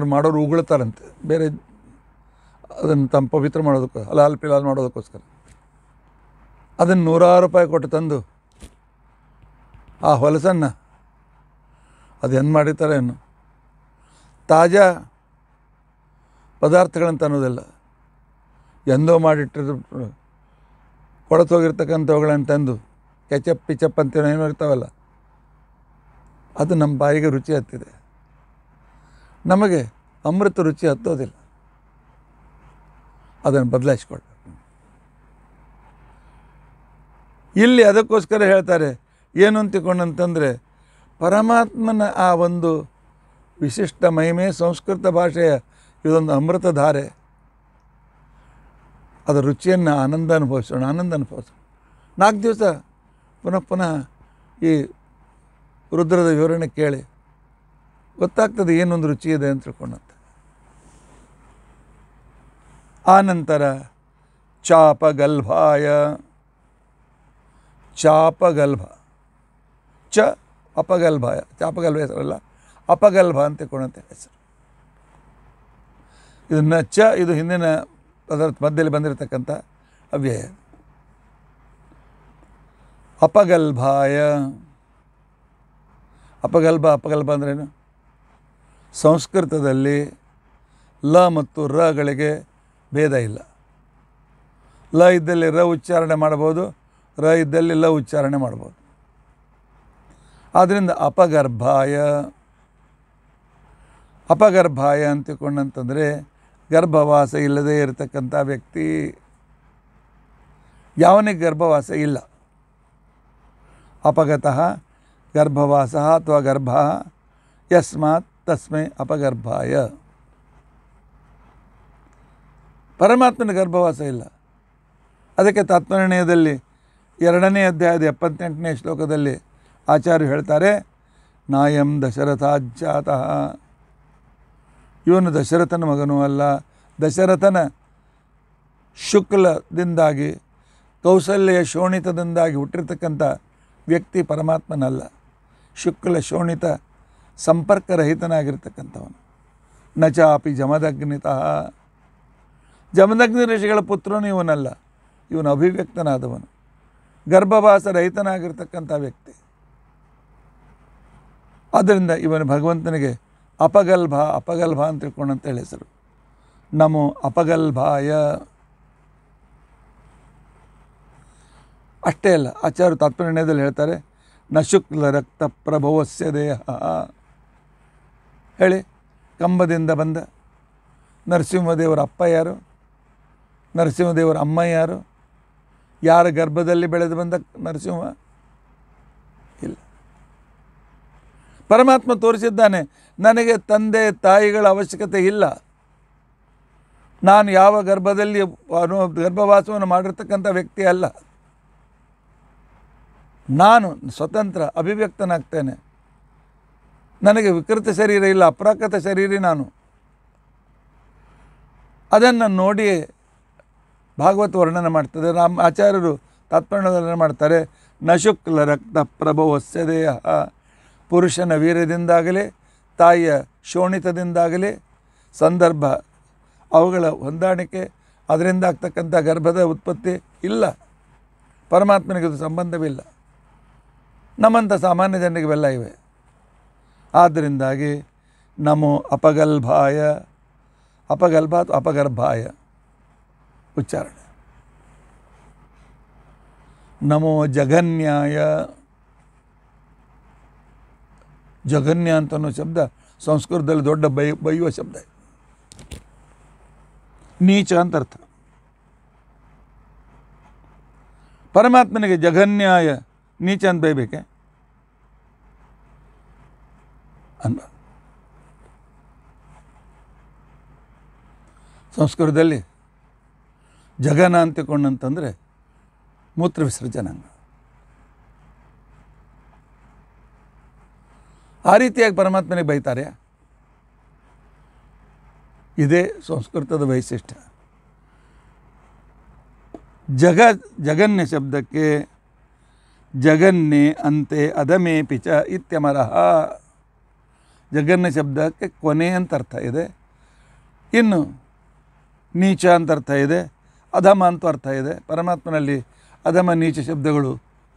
ಅವ್ರು ಮಾಡೋರು ಉಗುಳ್ತಾರಂತೆ ಬೇರೆ ಅದನ್ನು ತಮ್ಮ ಪವಿತ್ರ ಮಾಡೋದಕ್ಕೆ ಹಲಾಲ್ ಪಿಲಾಲ್ ಮಾಡೋದಕ್ಕೋಸ್ಕರ ಅದನ್ನು ನೂರಾರು ರೂಪಾಯಿ ಕೊಟ್ಟು ತಂದು ಆ ಹೊಲಸನ್ನು ಅದು ಏನು ಮಾಡಿರ್ತಾರೆ ಏನು ತಾಜಾ ಪದಾರ್ಥಗಳಂತ ಅನ್ನೋದಿಲ್ಲ ಎಂದೋ ಮಾಡಿಟ್ಟಿದ್ದು ಹೋಗಿರ್ತಕ್ಕಂಥವುಗಳನ್ನು ತಂದು ಕೆಚಪ್ ಪಿಚಪ್ ಅಂತ ಏನೋ ಇರ್ತಾವಲ್ಲ ಅದು ನಮ್ಮ ಬಾಯಿಗೆ ರುಚಿ ಹತ್ತಿದೆ ನಮಗೆ ಅಮೃತ ರುಚಿ ಹತ್ತೋದಿಲ್ಲ ಅದನ್ನು ಬದಲಾಯಿಸ್ಕೊಳ್ಬೇಕು ಇಲ್ಲಿ ಅದಕ್ಕೋಸ್ಕರ ಹೇಳ್ತಾರೆ ಏನು ಅಂತಕೊಂಡಂತಂದರೆ ಪರಮಾತ್ಮನ ಆ ಒಂದು ವಿಶಿಷ್ಟ ಮಹಿಮೆ ಸಂಸ್ಕೃತ ಭಾಷೆಯ ಇದೊಂದು ಅಮೃತ ಧಾರೆ ಅದರ ರುಚಿಯನ್ನು ಆನಂದ ಅನುಭವಿಸೋಣ ಆನಂದ ಅನುಭವಿಸೋಣ ನಾಲ್ಕು ದಿವಸ ಪುನಃ ಪುನಃ ಈ ರುದ್ರದ ವಿವರಣೆ ಕೇಳಿ ಗೊತ್ತಾಗ್ತದೆ ಏನೊಂದು ರುಚಿ ಇದೆ ಅಂತ ತಿಳ್ಕೊಂಡಂತ ಆನಂತರ ಚಾಪಗಲ್ಭಾಯ ಚಾಪಗಲ್ಭ ಚ ಅಪಗಲ್ಭಾಯ ಚಾಪಗಲ್ಭ ಹೆಸರಲ್ಲ ಅಪಗಲ್ಭ ಅಂತ ಕೊಡುವಂಥ ಹೆಸರು ಇದನ್ನು ಚ ಇದು ಹಿಂದಿನ ಅದರ ಮಧ್ಯದಲ್ಲಿ ಬಂದಿರತಕ್ಕಂಥ ಅವ್ಯಯ ಅಪಗಲ್ಭಾಯ ಅಪಗಲ್ಭ ಅಪಗಲ್ಭ ಅಂದ್ರೇನು ಸಂಸ್ಕೃತದಲ್ಲಿ ಲ ಮತ್ತು ರಗಳಿಗೆ ಭೇದ ಇಲ್ಲ ಲ ಇದ್ದಲ್ಲಿ ರ ಉಚ್ಚಾರಣೆ ಮಾಡ್ಬೋದು ರ ಇದ್ದಲ್ಲಿ ಲ ಉಚ್ಚಾರಣೆ ಮಾಡ್ಬೋದು ಆದ್ದರಿಂದ ಅಪಗರ್ಭಾಯ ಅಪಗರ್ಭಾಯ ಅಂತಕೊಂಡಂತಂದರೆ ಗರ್ಭವಾಸ ಇಲ್ಲದೇ ಇರತಕ್ಕಂಥ ವ್ಯಕ್ತಿ ಯಾವನಿಗೆ ಗರ್ಭವಾಸ ಇಲ್ಲ ಅಪಗತಃ ಗರ್ಭವಾಸ ಅಥವಾ ಗರ್ಭ ಯಸ್ಮಾತ್ ತಸ್ಮೈ ಅಪಗರ್ಭಾಯ ಪರಮಾತ್ಮನ ಗರ್ಭವಾಸ ಇಲ್ಲ ಅದಕ್ಕೆ ತಾತ್ಪರ್ಯದಲ್ಲಿ ಎರಡನೇ ಅಧ್ಯಾಯದ ಎಪ್ಪತ್ತೆಂಟನೇ ಶ್ಲೋಕದಲ್ಲಿ ಆಚಾರ್ಯರು ಹೇಳ್ತಾರೆ ನಾಯಂ ದಶರಥಾಜ್ಜಾತಃ ಇವನು ದಶರಥನ ಮಗನೂ ಅಲ್ಲ ದಶರಥನ ಶುಕ್ಲದಿಂದಾಗಿ ಕೌಸಲ್ಯ ಶೋಣಿತದಿಂದಾಗಿ ಹುಟ್ಟಿರ್ತಕ್ಕಂಥ ವ್ಯಕ್ತಿ ಪರಮಾತ್ಮನಲ್ಲ ಶುಕ್ಲ ಶೋಣಿತ ಸಂಪರ್ಕರಹಿತನಾಗಿರ್ತಕ್ಕಂಥವನು ನಚಾಪಿ ಜಮದಗ್ನಿತಃ ಜಮದಗ್ನಿ ಋಷಿಗಳ ಪುತ್ರನು ಇವನಲ್ಲ ಇವನು ಅಭಿವ್ಯಕ್ತನಾದವನು ಗರ್ಭವಾಸ ರಹಿತನಾಗಿರ್ತಕ್ಕಂಥ ವ್ಯಕ್ತಿ ಆದ್ದರಿಂದ ಇವನು ಭಗವಂತನಿಗೆ ಅಪಗಲ್ಭ ಅಪಗಲ್ಭ ಅಂತ ತಿಳ್ಕೊಂಡಂತ ಹೆಸರು ನಮೋ ಅಪಗಲ್ಭಾಯ ಅಷ್ಟೇ ಅಲ್ಲ ಆಚಾರ್ಯ ತಾತ್ಪರ್ಯದಲ್ಲಿ ಹೇಳ್ತಾರೆ ನ ಶುಕ್ಲ ರಕ್ತ ಪ್ರಭವಸ್ಯ ದೇಹ ಹೇಳಿ ಕಂಬದಿಂದ ಬಂದ ನರಸಿಂಹದೇವರ ಅಪ್ಪ ಯಾರು ನರಸಿಂಹದೇವರ ಅಮ್ಮ ಯಾರು ಯಾರ ಗರ್ಭದಲ್ಲಿ ಬೆಳೆದು ಬಂದ ನರಸಿಂಹ ಇಲ್ಲ ಪರಮಾತ್ಮ ತೋರಿಸಿದ್ದಾನೆ ನನಗೆ ತಂದೆ ತಾಯಿಗಳ ಅವಶ್ಯಕತೆ ಇಲ್ಲ ನಾನು ಯಾವ ಗರ್ಭದಲ್ಲಿ ಗರ್ಭವಾಸವನ್ನು ಮಾಡಿರ್ತಕ್ಕಂಥ ವ್ಯಕ್ತಿ ಅಲ್ಲ ನಾನು ಸ್ವತಂತ್ರ ಅಭಿವ್ಯಕ್ತನಾಗ್ತೇನೆ ನನಗೆ ವಿಕೃತ ಶರೀರ ಇಲ್ಲ ಅಪ್ರಾಕೃತ ಶರೀರಿ ನಾನು ಅದನ್ನು ನೋಡಿ ಭಾಗವತ ವರ್ಣನೆ ಮಾಡ್ತದೆ ರಾಮ್ ಆಚಾರ್ಯರು ತಾತ್ಪರ್ಯ ಮಾಡ್ತಾರೆ ಮಾಡ್ತಾರೆ ನಶುಕ್ಲ ರಕ್ತ ಪ್ರಭವಸ್ಯ ದೇಹ ಪುರುಷನ ವೀರ್ಯದಿಂದಾಗಲಿ ತಾಯಿಯ ಶೋಣಿತದಿಂದಾಗಲಿ ಸಂದರ್ಭ ಅವುಗಳ ಹೊಂದಾಣಿಕೆ ಅದರಿಂದ ಆಗ್ತಕ್ಕಂಥ ಗರ್ಭದ ಉತ್ಪತ್ತಿ ಇಲ್ಲ ಪರಮಾತ್ಮನಿಗೆ ಸಂಬಂಧವಿಲ್ಲ ನಮ್ಮಂಥ ಸಾಮಾನ್ಯ ಜನರಿಗೆ ಬೆಲ್ಲ ಇವೆ ಆದ್ದರಿಂದಾಗಿ ನಮೋ ಅಪಗಲ್ಭಾಯ ಅಪಗಲ್ಭ ಅಥವಾ ಅಪಗರ್ಭಾಯ ಉಚ್ಚಾರಣೆ ನಮೋ ಜಗನ್ಯಾಯ ಜಗನ್ಯ ಅಂತ ಅನ್ನೋ ಶಬ್ದ ಸಂಸ್ಕೃತದಲ್ಲಿ ದೊಡ್ಡ ಬೈ ಬೈಯುವ ಶಬ್ದ ನೀಚ ಅಂತ ಅರ್ಥ ಪರಮಾತ್ಮನಿಗೆ ಜಘನ್ಯಾಯ ನೀಚ ಅಂತ ಬೈಬೇಕೆ ಅನ್ನ ಸಂಸ್ಕೃತದಲ್ಲಿ ಜಗನ ಅಂತಂದ್ರೆ ಮೂತ್ರ ವಿಸರ್ಜನಾಂಗ ಆ ರೀತಿಯಾಗಿ ಪರಮಾತ್ಮನಿಗೆ ಬೈತಾರೆ ಇದೇ ಸಂಸ್ಕೃತದ ವೈಶಿಷ್ಟ್ಯ ಜಗ ಜಗನ್ಯ ಶಬ್ದಕ್ಕೆ ಜಗನ್ಯೆ ಅಂತೆ ಅದಮೇ ಪಿಚ ಇತ್ಯಮರಹ ಜಗನ್ಯ ಶಬ್ದಕ್ಕೆ ಕೊನೆ ಅಂತ ಅರ್ಥ ಇದೆ ಇನ್ನು ನೀಚ ಅಂತ ಅರ್ಥ ಇದೆ ಅಧಮ ಅಂತ ಅರ್ಥ ಇದೆ ಪರಮಾತ್ಮನಲ್ಲಿ ಅಧಮ ನೀಚ ಶಬ್ದಗಳು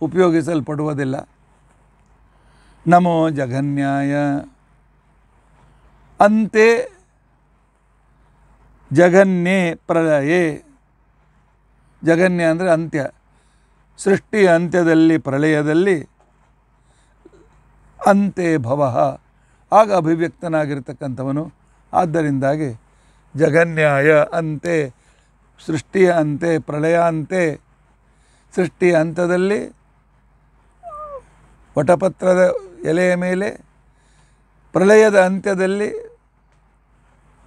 ಉಪಯೋಗಿಸಲ್ಪಡುವುದಿಲ್ಲ ನಮೋ ಜಘನ್ಯಾಯ ಅಂತೆ ಜಘನ್ಯೇ ಪ್ರಳಯೇ ಜಘನ್ಯ ಅಂದರೆ ಅಂತ್ಯ ಸೃಷ್ಟಿ ಅಂತ್ಯದಲ್ಲಿ ಪ್ರಳಯದಲ್ಲಿ ಅಂತೆ ಭವ ಆಗ ಅಭಿವ್ಯಕ್ತನಾಗಿರ್ತಕ್ಕಂಥವನು ಆದ್ದರಿಂದಾಗಿ ಜಘನ್ಯಾಯ ಅಂತೆ ಸೃಷ್ಟಿಯ ಅಂತೆ ಪ್ರಳಯ ಅಂತೆ ಸೃಷ್ಟಿಯ ಹಂತದಲ್ಲಿ ವಟಪತ್ರದ ಎಲೆಯ ಮೇಲೆ ಪ್ರಳಯದ ಅಂತ್ಯದಲ್ಲಿ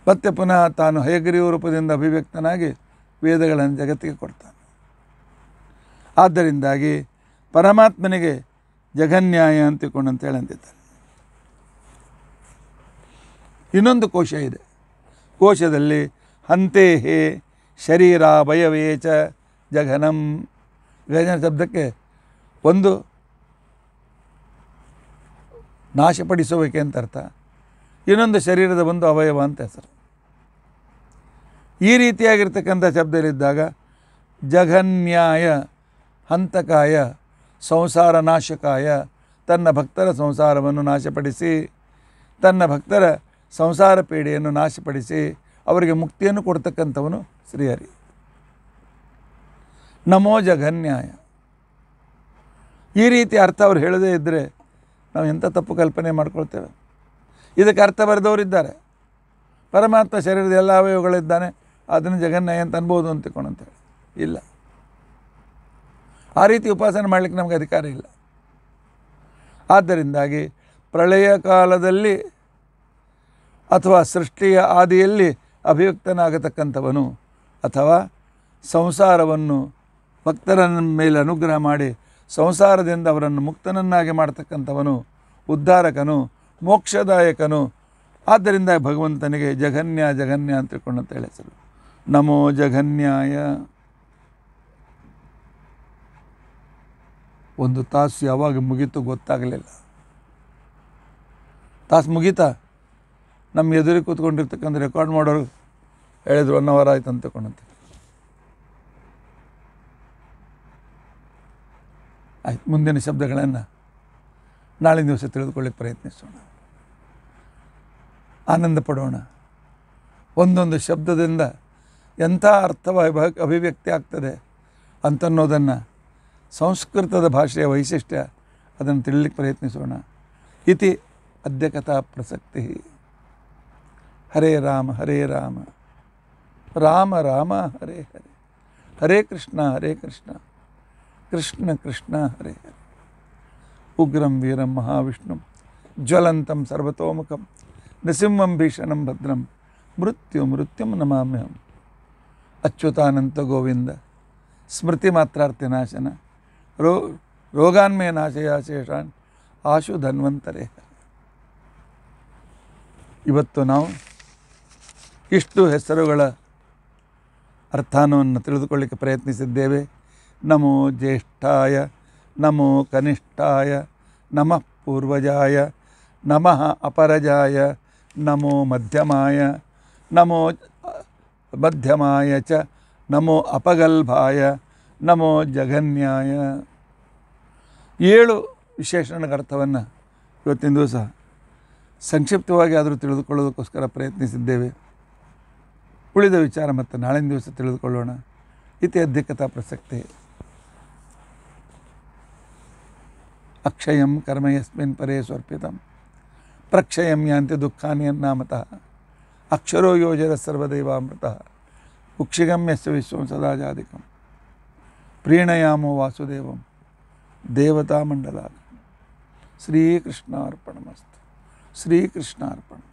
ಮತ್ತೆ ಪುನಃ ತಾನು ಹಯಗ್ರೀವ ರೂಪದಿಂದ ಅಭಿವ್ಯಕ್ತನಾಗಿ ವೇದಗಳನ್ನು ಜಗತ್ತಿಗೆ ಕೊಡ್ತಾನೆ ಆದ್ದರಿಂದಾಗಿ ಪರಮಾತ್ಮನಿಗೆ ಜಗನ್ಯಾಯ ಅಂತ ಹೇಳಂತಿದ್ದಾನೆ ಇನ್ನೊಂದು ಕೋಶ ಇದೆ ಕೋಶದಲ್ಲಿ ಹಂತೆ ಹೇ ಶರೀರ ಭಯವೇಚ ಜಘನಂ ಗಜನ ಶಬ್ದಕ್ಕೆ ಒಂದು ನಾಶಪಡಿಸುವಿಕೆ ಅಂತ ಅರ್ಥ ಇನ್ನೊಂದು ಶರೀರದ ಒಂದು ಅವಯವ ಅಂತ ಹೆಸರು ಈ ರೀತಿಯಾಗಿರ್ತಕ್ಕಂಥ ಶಬ್ದದಲ್ಲಿದ್ದಾಗ ಜಘನ್ಯಾಯ ಹಂತಕಾಯ ಸಂಸಾರ ನಾಶಕಾಯ ತನ್ನ ಭಕ್ತರ ಸಂಸಾರವನ್ನು ನಾಶಪಡಿಸಿ ತನ್ನ ಭಕ್ತರ ಸಂಸಾರ ಪೀಡೆಯನ್ನು ನಾಶಪಡಿಸಿ ಅವರಿಗೆ ಮುಕ್ತಿಯನ್ನು ಕೊಡ್ತಕ್ಕಂಥವನು ಶ್ರೀಹರಿ ನಮೋ ಜಘನ್ಯಾಯ ಈ ರೀತಿ ಅರ್ಥ ಅವ್ರು ಹೇಳದೇ ಇದ್ದರೆ ನಾವು ಎಂಥ ತಪ್ಪು ಕಲ್ಪನೆ ಮಾಡ್ಕೊಳ್ತೇವೆ ಇದಕ್ಕೆ ಅರ್ಥ ಬರೆದವರಿದ್ದಾರೆ ಪರಮಾತ್ಮ ಶರೀರದ ಎಲ್ಲ ಅವಯವಗಳಿದ್ದಾನೆ ಅದನ್ನು ಜಗನ್ಯಾಯ ಅಂತ ಅನ್ಬೋದು ಅಂತ ತಿಳ್ಕೊಂಡಂತೇಳಿ ಇಲ್ಲ ಆ ರೀತಿ ಉಪಾಸನೆ ಮಾಡಲಿಕ್ಕೆ ನಮಗೆ ಅಧಿಕಾರ ಇಲ್ಲ ಆದ್ದರಿಂದಾಗಿ ಪ್ರಳಯ ಕಾಲದಲ್ಲಿ ಅಥವಾ ಸೃಷ್ಟಿಯ ಆದಿಯಲ್ಲಿ ಅಭಿವ್ಯಕ್ತನಾಗತಕ್ಕಂಥವನು ಅಥವಾ ಸಂಸಾರವನ್ನು ಭಕ್ತರ ಮೇಲೆ ಅನುಗ್ರಹ ಮಾಡಿ ಸಂಸಾರದಿಂದ ಅವರನ್ನು ಮುಕ್ತನನ್ನಾಗಿ ಮಾಡತಕ್ಕಂಥವನು ಉದ್ಧಾರಕನು ಮೋಕ್ಷದಾಯಕನು ಆದ್ದರಿಂದ ಭಗವಂತನಿಗೆ ಜಘನ್ಯ ಜಘನ್ಯ ಅಂತ ತಿಳ್ಕೊಂಡಂತ ಹೇಳಿದರು ನಮೋ ಜಘನ್ಯಾಯ ಒಂದು ತಾಸು ಯಾವಾಗ ಮುಗೀತು ಗೊತ್ತಾಗಲಿಲ್ಲ ತಾಸು ಮುಗೀತಾ ನಮ್ಮ ಎದುರಿಗೆ ಕೂತ್ಕೊಂಡಿರ್ತಕ್ಕಂಥ ರೆಕಾರ್ಡ್ ಮಾಡೋರು ಹೇಳಿದ್ರು ಒನ್ ಅವರ್ ಆಯ್ತು ಅಂತ ತಗೊಂಡಂತೆ ಆಯ್ತು ಮುಂದಿನ ಶಬ್ದಗಳನ್ನು ನಾಳಿನ ದಿವಸ ತಿಳಿದುಕೊಳ್ಳಿಕ್ಕೆ ಪ್ರಯತ್ನಿಸೋಣ ಆನಂದ ಪಡೋಣ ಒಂದೊಂದು ಶಬ್ದದಿಂದ ಎಂಥ ಅರ್ಥವ ಅಭಿವ್ಯಕ್ತಿ ಆಗ್ತದೆ ಅಂತನ್ನೋದನ್ನು ಸಂಸ್ಕೃತದ ಭಾಷೆಯ ವೈಶಿಷ್ಟ್ಯ ಅದನ್ನು ತಿಳಿಲಿಕ್ಕೆ ಪ್ರಯತ್ನಿಸೋಣ ಇತಿ ಅದ್ಯಕಥಾ ಪ್ರಸಕ್ತಿ हरे राम हरे राम राम राम हरे हरे हरे कृष्णा हरे कृष्णा कृष्ण कृष्ण हरे हरे उग्रम वीरम महाविष्णु ज्वलंतम सर्वतोमुखम नृसिंहम भीषणम भद्रम मृत्यु मृत्युम हम अच्युतानंद गोविंद स्मृतिमात्रनाशन रो रोगान्मे नाशया शेषा आशु ಧನ್ವಂತರೇ ಇವತ್ತು ना ಇಷ್ಟು ಹೆಸರುಗಳ ಅರ್ಥಾನವನ್ನು ತಿಳಿದುಕೊಳ್ಳಿಕ್ಕೆ ಪ್ರಯತ್ನಿಸಿದ್ದೇವೆ ನಮೋ ಜ್ಯೇಷ್ಠಾಯ ನಮೋ ಕನಿಷ್ಠಾಯ ನಮಃ ಪೂರ್ವಜಾಯ ನಮಃ ಅಪರಜಾಯ ನಮೋ ಮಧ್ಯಮಾಯ ನಮೋ ಮಧ್ಯಮಾಯ ಚ ನಮೋ ಅಪಗಲ್ಭಾಯ ನಮೋ ಜಘನ್ಯಾಯ ಏಳು ವಿಶೇಷಣಗಳ ಅರ್ಥವನ್ನು ಇವತ್ತಿನ ದಿವಸ ಸಂಕ್ಷಿಪ್ತವಾಗಿ ಆದರೂ ತಿಳಿದುಕೊಳ್ಳೋದಕ್ಕೋಸ್ಕರ ಪ್ರಯತ್ನಿಸಿದ್ದೇವೆ ಉಳಿದ ವಿಚಾರ ಮತ್ತು ನಾಳಿನ ದಿವಸ ತಿಳಿದುಕೊಳ್ಳೋಣ ಇತಿ ಅಧ್ಯಕ್ಷತಾ ಪ್ರಸಕ್ತೆ ಅಕ್ಷಯಂ ಕರ್ಮ ಯಸ್ಮಿನ್ ಪರೇ ಸ್ವರ್ಪಿತಂ ಪ್ರಕ್ಷಯಂ ಯಾಂತಿ ದುಃಖಾನಿ ಅನ್ನಾಮತಃ ಅಕ್ಷರೋ ಯೋಜರ ಸರ್ವದೇವಾಮೃತ ಉಕ್ಷಿಗಮ್ಯಸ್ಯ ವಿಶ್ವಂ ಸದಾಜಾಧಿಕಂ ಪ್ರೀಣಯಾಮೋ ವಾಸುದೇವಂ ದೇವತಾಮಂಡಲ ಶ್ರೀಕೃಷ್ಣಾರ್ಪಣಮಸ್ತು श्री कृष्णार्पण